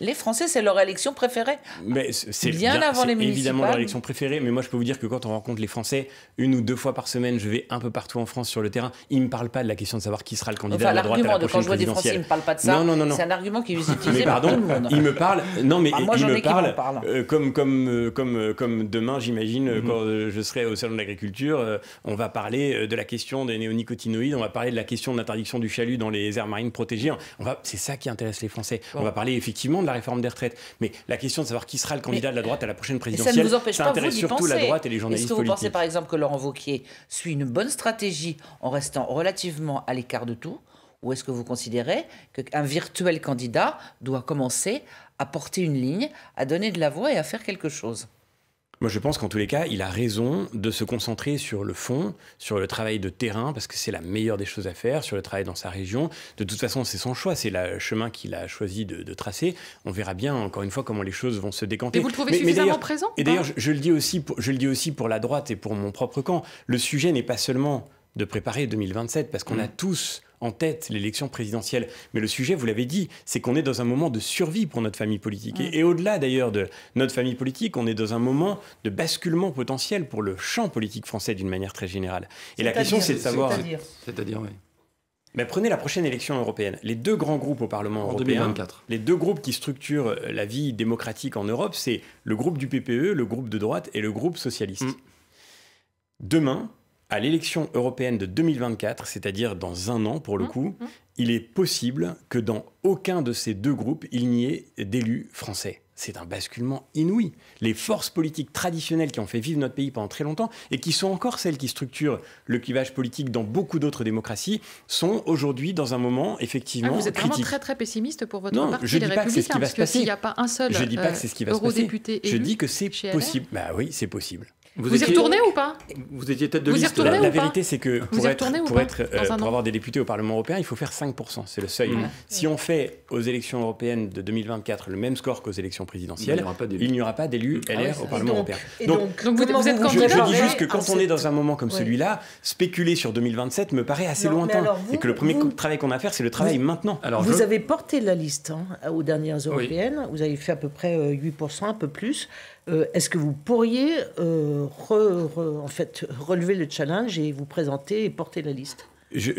Les Français, c'est leur élection préférée. Mais c'est bien, avant les municipales. Évidemment leur élection préférée, mais moi je peux vous dire que quand on rencontre les Français, une ou deux fois par semaine, je vais un peu partout en France sur le terrain. Ils me parlent pas de la question de savoir qui sera le candidat à la droite ils me parlent pas C'est un argument qui est *laughs* utilisé le monde. Ils me parlent. Non, mais bah, moi, ils parle. Euh, comme comme euh, comme euh, comme demain, j'imagine, mm-hmm. quand je serai au salon de l'agriculture, on va parler de la question des néonicotinoïdes, on va parler de la question question de l'interdiction du chalut dans les aires marines protégées. Hein. C'est ça qui intéresse les Français. On va parler effectivement de la réforme des retraites. Mais la question de savoir qui sera le candidat de la droite à la prochaine présidentielle, ça, ne empêche ça intéresse surtout la droite et les journalistes Est-ce que vous pensez par exemple que Laurent Vauquier suit une bonne stratégie en restant relativement à l'écart de tout ou est-ce que vous considérez qu'un virtuel candidat doit commencer à porter une ligne, à donner de la voix et à faire quelque chose moi, je pense qu'en tous les cas, il a raison de se concentrer sur le fond, sur le travail de terrain, parce que c'est la meilleure des choses à faire, sur le travail dans sa région. De toute façon, c'est son choix, c'est le chemin qu'il a choisi de, tracer. On verra bien, encore une fois, comment les choses vont se décanter. Et vous le trouvez suffisamment présent Et d'ailleurs, hein je le dis aussi pour la droite et pour mon propre camp. Le sujet n'est pas seulement de préparer 2027 parce qu'on mm. a tous en tête l'élection présidentielle. Mais le sujet, vous l'avez dit, c'est qu'on est dans un moment de survie pour notre famille politique. Et, au-delà d'ailleurs de notre famille politique, on est dans un moment de basculement potentiel pour le champ politique français d'une manière très générale. Et la question, c'est de savoir... C'est-à-dire, oui. Mais prenez la prochaine élection européenne. Les deux grands groupes au Parlement européen, 2024. les deux groupes qui structurent euh, la vie démocratique en Europe, c'est le groupe du PPE, le groupe de droite et le groupe socialiste. Mm. Demain, à l'élection européenne de 2024, c'est-à-dire dans un an pour le mmh, coup, mmh. il est possible que dans aucun de ces deux groupes, il n'y ait d'élus français. C'est un basculement inouï. Les forces politiques traditionnelles qui ont fait vivre notre pays pendant très longtemps et qui sont encore celles qui structurent le clivage politique dans beaucoup d'autres démocraties sont aujourd'hui dans un moment effectivement. Ah, vous êtes vraiment très très pessimiste pour votre non, parti, je dis pas que c'est ce qui va se euh, passer. Il n'y a pas un seul. eurodéputé je dis que c'est possible. Bah oui, c'est possible. Vous, vous y retournez ou pas Vous étiez tête de liste. La, vérité, c'est que pour, être, pour, être, euh, avoir des députés au Parlement européen, il faut faire 5%. C'est le seuil. Si on fait aux élections européennes de 2024 le même score qu'aux élections présidentielles, il n'y aura pas d'élus LR ah au Parlement européen. Donc, vous, êtes quand Je, je dis juste que quand on est dans un moment comme celui-là, spéculer sur 2027 me paraît assez lointain. et que le premier travail qu'on a à faire, c'est le travail maintenant. Alors, vous avez porté la liste hein, aux dernières européennes. Vous avez fait à peu près 8%, euh, un peu plus. Euh, est-ce que vous pourriez euh, en fait, relever le challenge et vous présenter et porter la liste je,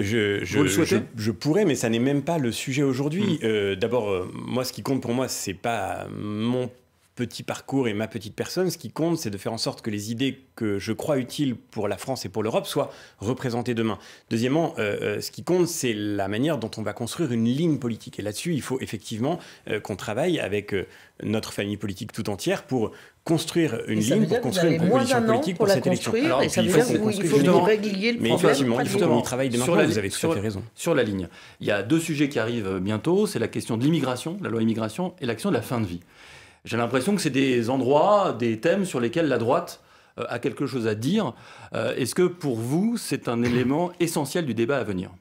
je, pourrais, mais ça n'est même pas le sujet aujourd'hui. Hmm. Euh, d'abord, moi, ce qui compte pour moi, c'est pas mon petit parcours et ma petite personne, ce qui compte, c'est de faire en sorte que les idées que je crois utiles pour la France et pour l'Europe soient représentées demain. Deuxièmement, euh, euh, ce qui compte, c'est la manière dont on va construire une ligne politique. Et là-dessus, il faut effectivement euh, qu'on travaille avec notre famille politique tout entière pour construire une ligne, pour construire une proposition politique pour, cette élection. Alors, et ça veut faut, régler le problème. Mais effectivement, il faut qu'on y travaille dès vous avez tout à fait raison. Sur la ligne, il y a deux sujets qui arrivent bientôt, c'est la question de l'immigration, la loi immigration, et l'action de la fin de vie. J'ai l'impression que c'est des endroits, des thèmes sur lesquels la droite euh, a quelque chose à dire. Euh, est-ce que pour vous, c'est un élément essentiel du débat à venir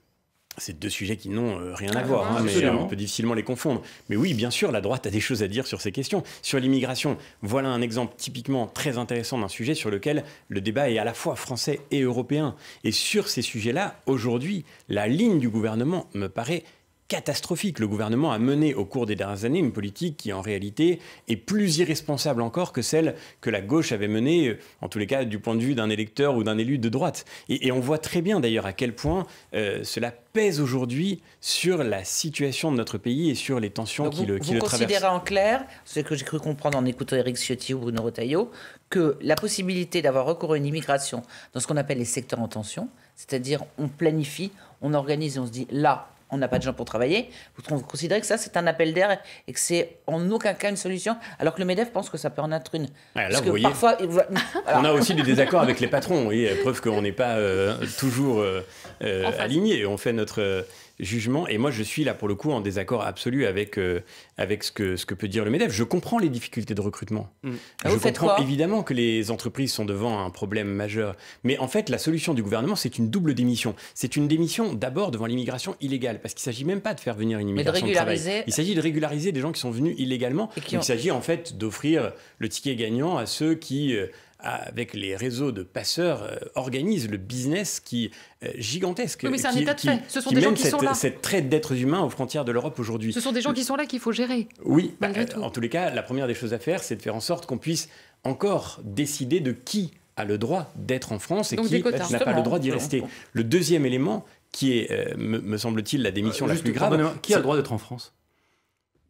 c'est deux sujets qui n'ont euh, rien à ah, voir, hein, mais on peut difficilement les confondre. Mais oui, bien sûr, la droite a des choses à dire sur ces questions. Sur l'immigration, voilà un exemple typiquement très intéressant d'un sujet sur lequel le débat est à la fois français et européen. Et sur ces sujets-là, aujourd'hui, la ligne du gouvernement me paraît catastrophique. Le gouvernement a mené au cours des dernières années une politique qui en réalité est plus irresponsable encore que celle que la gauche avait menée, euh, en tous les cas du point de vue d'un électeur ou d'un élu de droite. Et, on voit très bien d'ailleurs à quel point euh, cela pèse aujourd'hui sur la situation de notre pays et sur les tensions qui le, qui le traversent. en clair, ce que j'ai cru comprendre en écoutant Eric Ciotti ou Bruno Retailleau, que la possibilité d'avoir recours à une immigration dans ce qu'on appelle les secteurs en tension, c'est-à-dire on planifie, on organise, on se dit là, on n'a pas de gens pour travailler, vous considérez que ça c'est un appel d'air et que c'est en aucun cas une solution, alors que le MEDEF pense que ça peut en être une. on a aussi des désaccords avec les patrons, oui, preuve qu'on n'est pas euh, toujours euh, euh, aligné alignés, on fait notre, jugement. Et moi, je suis là pour le coup en désaccord absolu avec, euh, avec ce, que, ce que peut dire le MEDEF. Je comprends les difficultés de recrutement. Mm. Ah, je comprends évidemment que les entreprises sont devant un problème majeur. Mais en fait, la solution du gouvernement, c'est une double démission. C'est une démission d'abord devant l'immigration illégale, parce qu'il ne s'agit même pas de faire venir une immigration de, Il s'agit de régulariser des gens qui sont venus illégalement. Il s'agit en fait d'offrir le ticket gagnant à ceux qui... Euh, avec les réseaux de passeurs, euh, organise le business qui est euh, gigantesque. Oui, mais c'est un état de fait. Ce sont des gens qui sont là. cette traite d'êtres humains aux frontières de l'Europe aujourd'hui. Ce sont des gens qui sont là qu'il faut gérer. Oui, bah, euh, en tous les cas, la première des choses à faire, c'est de faire en sorte qu'on puisse encore décider de qui a le droit d'être en France et qui n'a pas le droit d'y rester. Le deuxième élément, qui est, me, semble-t-il, la démission la plus grave. Qui a le droit d'être en France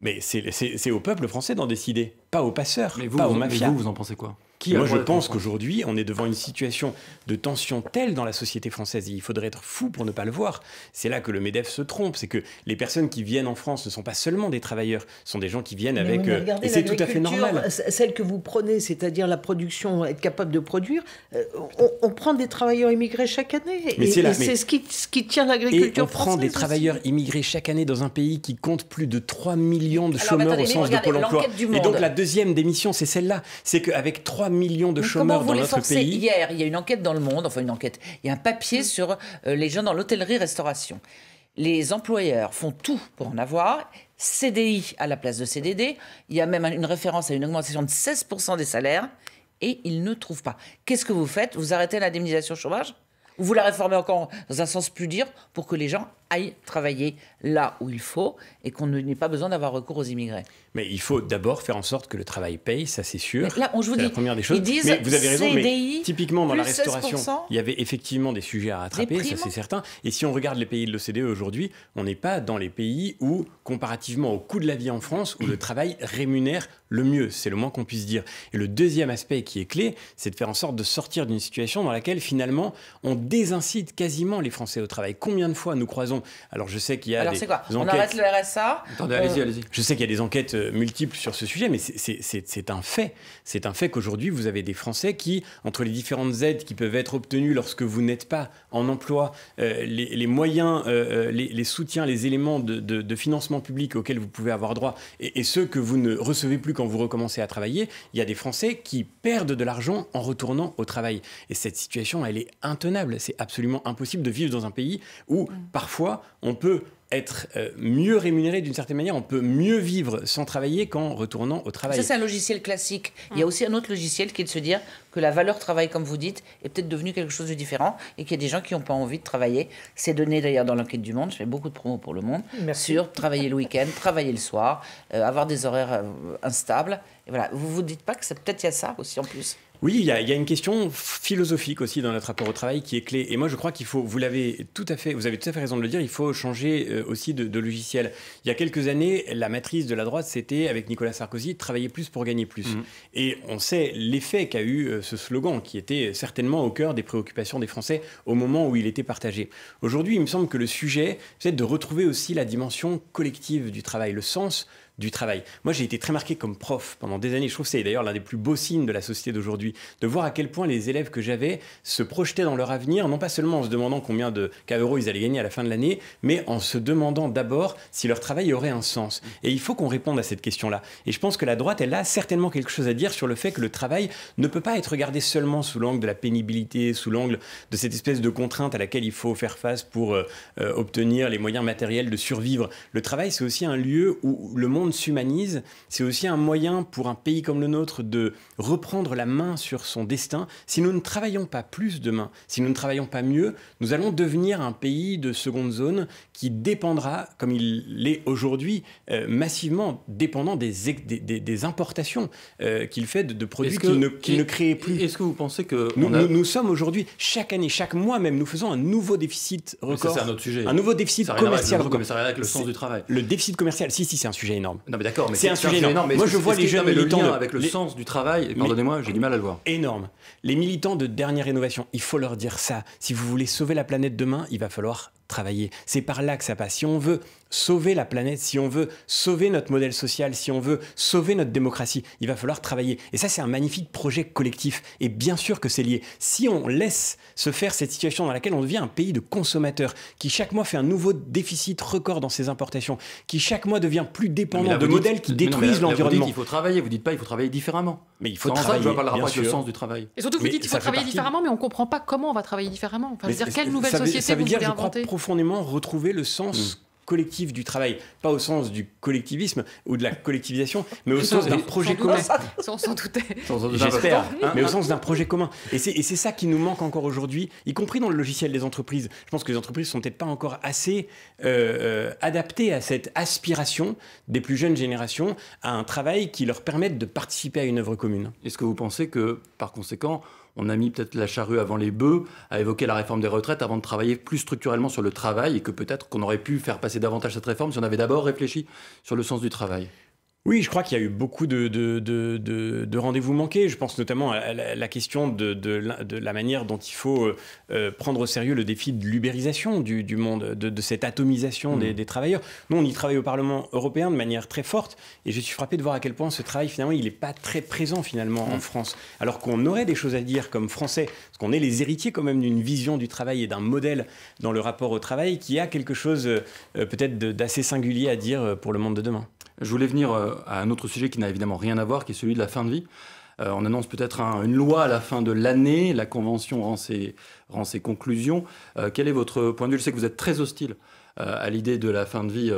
Mais c'est au peuple français d'en décider, pas aux passeurs, pas aux mafias. Mais vous, vous en pensez quoi moi, je pense qu'aujourd'hui, on est devant une situation de tension telle dans la société française, il faudrait être fou pour ne pas le voir. C'est là que le MEDEF se trompe, c'est que les personnes qui viennent en France ne sont pas seulement des travailleurs, sont des gens qui viennent avec... Euh, et c'est tout à fait normal. Euh, celle que vous prenez, c'est-à-dire la production, être capable de produire, euh, on, prend des travailleurs immigrés chaque année. Mais et c'est ce qui, ce qui tient l'agriculture française. On prend des travailleurs immigrés chaque année dans un pays qui compte plus de 3 millions de chômeurs au sens de Pôle emploi. Et donc la deuxième démission, c'est celle-là. C'est qu'avec 3 millions de chômeurs dans notre pays. Hier, il y a une enquête dans le monde, enfin une enquête, il y a un papier mmh. sur euh, les gens dans l'hôtellerie-restauration. Les employeurs font tout pour en avoir. CDI à la place de CDD. Il y a même une référence à une augmentation de 16% des salaires et ils ne trouvent pas. Qu'est-ce que vous faites Vous arrêtez l'indemnisation chômage Ou Vous la réformez encore dans un sens plus dur pour que les gens travailler là où il faut et qu'on n'ait pas besoin d'avoir recours aux immigrés. Mais il faut d'abord faire en sorte que le travail paye, ça c'est sûr. là, on, je vous la première des choses. mais vous avez raison, mais typiquement dans la restauration, il y avait effectivement des sujets à rattraper, ça c'est certain. Et si on regarde les pays de l'OCDE aujourd'hui, on n'est pas dans les pays où, comparativement au coût de la vie en France, où le travail rémunère le mieux, c'est le moins qu'on puisse dire. Et le deuxième aspect qui est clé, c'est de faire en sorte de sortir d'une situation dans laquelle finalement on désincite quasiment les Français au travail. Combien de fois nous croisons alors euh, je sais qu'il y a des, enquêtes. On arrête le RSA. Je sais qu'il y a des enquêtes multiples sur ce sujet, mais c'est un fait. C'est un fait qu'aujourd'hui, vous avez des Français qui, entre les différentes aides qui peuvent être obtenues lorsque vous n'êtes pas en emploi, euh, les, moyens, euh, les, soutiens, les éléments de, financement public auxquels vous pouvez avoir droit, et, et ceux que vous ne recevez plus quand vous recommencez à travailler, il y a des Français qui perdent de l'argent en retournant au travail. Et cette situation, elle est intenable. C'est absolument impossible de vivre dans un pays où, mm. parfois, on peut être euh, mieux rémunéré d'une certaine manière, on peut mieux vivre sans travailler qu'en retournant au travail. Ça, c'est un logiciel classique. Il y a mm. aussi un autre logiciel qui est de se dire que la valeur travail, comme vous dites, est peut-être devenue quelque chose de différent et qu'il y a des gens qui n'ont pas envie de travailler. C'est donné d'ailleurs dans l'enquête du Monde, je fais beaucoup de promos pour le Monde, sur travailler le week-end, *laughs* travailler le soir, euh, avoir des horaires euh, instables. Et voilà. Vous ne vous dites pas que peut-être il y a ça aussi en plus oui, il y, a une question philosophique aussi dans notre rapport au travail qui est clé. Et moi, je crois qu'il faut, vous l'avez tout à fait, vous avez tout à fait raison de le dire, il faut changer euh, aussi de, logiciel. Il y a quelques années, la matrice de la droite, c'était avec Nicolas Sarkozy, travailler plus pour gagner plus. Mmh. Et on sait l'effet qu'a eu euh, ce slogan qui était certainement au cœur des préoccupations des Français au moment où il était partagé. Aujourd'hui, il me semble que le sujet, c'est de retrouver aussi la dimension collective du travail, le sens du travail. Moi, j'ai été très marqué comme prof pendant des années. Je trouve que c'est d'ailleurs l'un des plus beaux signes de la société d'aujourd'hui, de voir à quel point les élèves que j'avais se projetaient dans leur avenir, non pas seulement en se demandant combien de euros ils allaient gagner à la fin de l'année, mais en se demandant d'abord si leur travail aurait un sens. Et il faut qu'on réponde à cette question-là. Et je pense que la droite, elle a certainement quelque chose à dire sur le fait que le travail ne peut pas être regardé seulement sous l'angle de la pénibilité, sous l'angle de cette espèce de contrainte à laquelle il faut faire face pour euh, euh, obtenir les moyens matériels de survivre. Le travail, c'est aussi un lieu où le monde s'humanise, c'est aussi un moyen pour un pays comme le nôtre de reprendre la main sur son destin. Si nous ne travaillons pas plus demain, si nous ne travaillons pas mieux, nous allons devenir un pays de seconde zone qui dépendra, comme il l'est aujourd'hui, euh, massivement dépendant des, des, importations euh, qu'il fait de, produits qu'il ne, crée plus. Est-ce que vous pensez que... Nous, sommes aujourd'hui, chaque année, chaque mois même, nous faisons un nouveau déficit record. C'est un autre sujet. Un nouveau déficit commercial. ça avec le sens du travail. Le déficit commercial, si, si, c'est un sujet énorme. Non, mais d'accord, mais c'est un sujet énorme. Moi, je vois les jeunes militants. Le lien avec le sens du travail, pardonnez-moi, j'ai du mal à le voir. Énorme. Les militants de dernière rénovation, il faut leur dire ça. Si vous voulez sauver la planète demain, il va falloir travailler. C'est par là que ça passe. Si on veut sauver la planète, si on veut sauver notre modèle social, si on veut sauver notre démocratie, il va falloir travailler. Et ça, c'est un magnifique projet collectif. Et bien sûr que c'est lié. Si on laisse se faire cette situation dans laquelle on devient un pays de consommateurs, qui chaque mois fait un nouveau déficit record dans ses importations, qui chaque mois devient plus dépendant de modèles qui détruisent l'environnement. qu'il faut travailler, vous dites pas il faut travailler différemment. Mais il faut travailler. Ça, je le sens du travail. Et surtout, vous dites il faut travailler différemment, mais on comprend pas comment on va travailler différemment. Enfin, je dire, quelle nouvelle société vous voulez inventer profondément retrouver le sens mm. collectif du travail, pas au sens du collectivisme ou de la collectivisation, mais au sens d'un projet commun. Sans, J'espère, mais au sens d'un projet commun. Et c'est ça qui nous manque encore aujourd'hui, y compris dans le logiciel des entreprises. Je pense que les entreprises ne sont peut-être pas encore assez euh, euh, adaptées à cette aspiration des plus jeunes générations à un travail qui leur permette de participer à une œuvre commune. Est-ce que vous pensez que, par conséquent, on a mis peut-être la charrue avant les bœufs, à évoquer la réforme des retraites avant de travailler plus structurellement sur le travail et que peut-être qu'on aurait pu faire passer davantage cette réforme si on avait d'abord réfléchi sur le sens du travail. Oui, je crois qu'il y a eu beaucoup de, rendez-vous manqués. Je pense notamment à la, question de, la manière dont il faut euh, euh, prendre au sérieux le défi de l'ubérisation du, monde, de, cette atomisation mm. des, travailleurs. Nous, on y travaille au Parlement européen de manière très forte et je suis frappé de voir à quel point ce travail, finalement, il n'est pas très présent finalement en mm. France. Alors qu'on aurait des choses à dire comme Français, parce qu'on est les héritiers quand même d'une vision du travail et d'un modèle dans le rapport au travail qui a quelque chose euh, peut-être d'assez singulier à dire pour le monde de demain. Je voulais venir euh, à un autre sujet qui n'a évidemment rien à voir, qui est celui de la fin de vie. Euh, on annonce peut-être une loi à la fin de l'année, la Convention rend ses, conclusions. Euh, quel est votre point de vue Je sais que vous êtes très hostile à l'idée de la fin de vie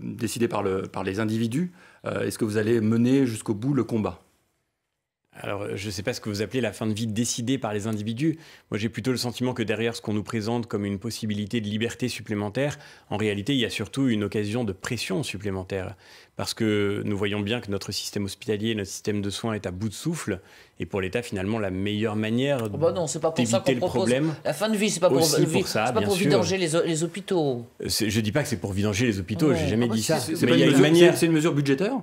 décidée par, par les individus. Est-ce que vous allez mener jusqu'au bout le combat alors, je ne sais pas ce que vous appelez la fin de vie décidée par les individus. Moi, j'ai plutôt le sentiment que derrière ce qu'on nous présente comme une possibilité de liberté supplémentaire, en réalité, il y a surtout une occasion de pression supplémentaire. Parce que nous voyons bien que notre système hospitalier, notre système de soins est à bout de souffle. Et pour l'État, finalement, la meilleure manière de oh bah non, pas pour ça le problème. La fin de vie, c'est pas pour, pas pour vidanger les, hôpitaux. Je dis pas que c'est pour vidanger les hôpitaux, j'ai jamais ah bah dit ça. C'est une, mesure budgétaire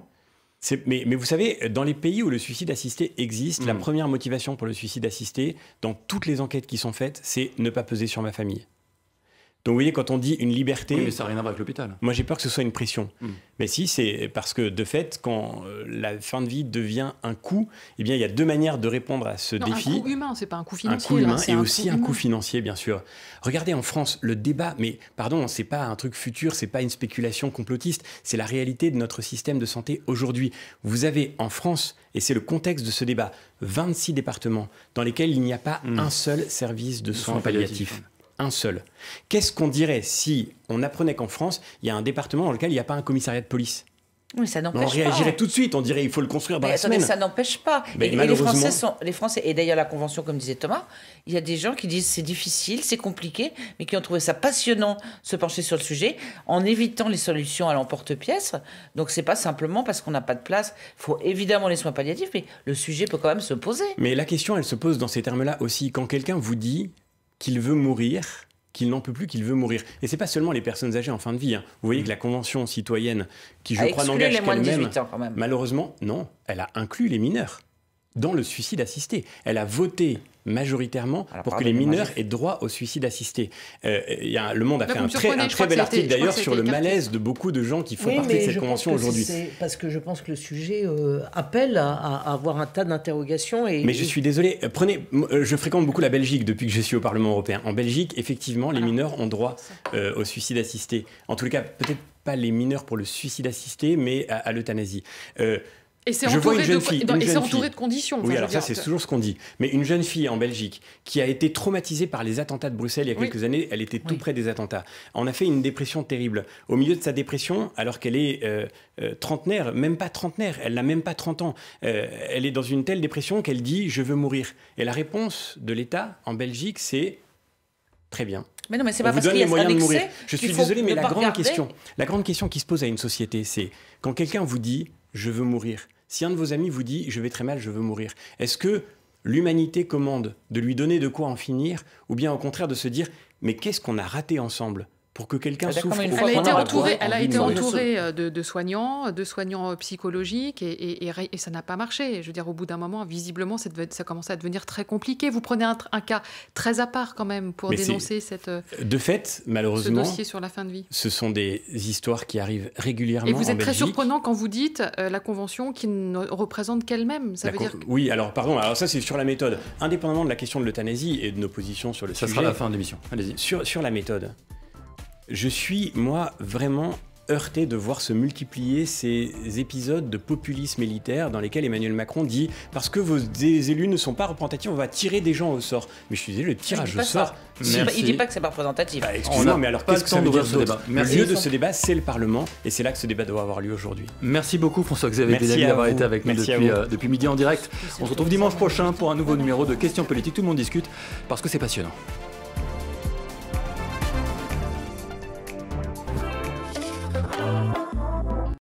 mais, vous savez, dans les pays où le suicide assisté existe, la mm. première motivation pour le suicide assisté, dans toutes les enquêtes qui sont faites, c'est ne pas peser sur ma famille. Donc vous voyez, quand on dit une liberté... Oui, mais ça n'a rien à voir avec l'hôpital. Moi j'ai peur que ce soit une pression. Hmm. Mais si, c'est parce que de fait, quand euh, la fin de vie devient un coût, eh bien il y a deux manières de répondre à ce non, défi. Un coût humain, c'est pas un coût financier. Un coût humain et aussi un coût financier, bien sûr. Regardez en France le débat, mais pardon, c'est pas un truc futur, c'est pas une spéculation complotiste, c'est la réalité de notre système de santé aujourd'hui. Vous avez en France, et c'est le contexte de ce débat, 26 départements dans lesquels il n'y a pas hmm. un seul service de, soins, palliatifs un seul. Qu'est-ce qu'on dirait si on apprenait qu'en France, il y a un département dans lequel il n'y a pas un commissariat de police ça On réagirait tout de suite, on dirait il faut le construire mais ça n'empêche pas. Mais les, Français sont, les Français et d'ailleurs la Convention, comme disait Thomas, il y a des gens qui disent c'est difficile, c'est compliqué, mais qui ont trouvé ça passionnant se pencher sur le sujet en évitant les solutions à l'emporte-pièce. Donc c'est pas simplement parce qu'on n'a pas de place. Il faut évidemment les soins palliatifs, mais le sujet peut quand même se poser. Mais la question, elle se pose dans ces termes-là aussi. Quand quelqu'un vous dit qu'il veut mourir, qu'il n'en peut plus, qu'il veut mourir. Et c'est pas seulement les personnes âgées en fin de vie. Hein. Vous voyez que la Convention citoyenne, qui je crois n'engage qu'elle-même, malheureusement, non, elle a inclus les mineurs dans le suicide assisté. Elle a voté majoritairement pour que les mineurs aient droit au suicide assisté. Euh, le Monde a fait un très, bel article d'ailleurs sur le malaise de beaucoup de gens qui font partie de cette convention aujourd'hui. Parce que je pense que le sujet euh, appelle à, avoir un tas d'interrogations. Mais je suis désolé, euh, prenez, je fréquente beaucoup la Belgique depuis que je suis au Parlement européen. En Belgique, effectivement, les ah. mineurs ont droit au suicide assisté. En tout cas, peut-être pas les mineurs pour le suicide assisté, mais à l'euthanasie. Et c'est entouré, de... de... conditions. oui, alors ça, c'est toujours ce qu'on dit. Mais une jeune fille en Belgique qui a été traumatisée par les attentats de Bruxelles il y a quelques années, elle était tout près des attentats, On a fait une dépression terrible. Au milieu de sa dépression, alors qu'elle est euh, euh, trentenaire, même pas trentenaire, elle n'a même pas 30 ans, euh, elle est dans une telle dépression qu'elle dit Je veux mourir. Et la réponse de l'État en Belgique, c'est Très bien. Mais non, mais c'est pas vous parce moyens de mourir. Je suis désolé, mais la grande question, la grande question qui se pose à une société, c'est quand quelqu'un vous dit je veux mourir, si un de vos amis vous dit je vais très mal, je veux mourir, est-ce que l'humanité commande de lui donner de quoi en finir, ou bien au contraire de se dire mais qu'est-ce qu'on a raté ensemble pour que quelqu'un ah, souffre. Elle, a été entourée, elle a été entourée euh, de, soignants, de soignants euh, psychologiques, et, et, ça n'a pas marché. Je veux dire, au bout d'un moment, visiblement, ça, ça commençait à devenir très compliqué. Vous prenez un, cas très à part quand même pour dénoncer cette. Euh, de fait, malheureusement, ce dossier sur la fin de vie. Ce sont des histoires qui arrivent régulièrement. Et vous êtes très surprenant quand vous dites la convention qui ne représente qu'elle-même. Ça veut dire. Oui, alors pardon. Alors ça, c'est sur la méthode. Indépendamment de la question de l'euthanasie et de nos positions sur le sujet. Ça sera la fin de l'émission. Allez-y. Sur, sur la méthode. Je suis, moi, vraiment heurté de voir se multiplier ces épisodes de populisme militaire dans lesquels Emmanuel Macron dit parce que vos élus ne sont pas représentatifs, on va tirer des gens au sort. Mais je suis désolé, le tirage au sort. Il dit pas que c'est pas représentatif. Bah, excusez mais alors qu'est-ce que ça veut dire ce débat Le lieu de ce débat, c'est le Parlement, et c'est là que ce débat doit avoir lieu aujourd'hui. Merci beaucoup François-Xavier Bédali d'avoir été avec nous depuis, euh, depuis, midi en direct. On se retrouve dimanche prochain pour un nouveau numéro de Questions politiques. Tout le monde discute parce que c'est passionnant.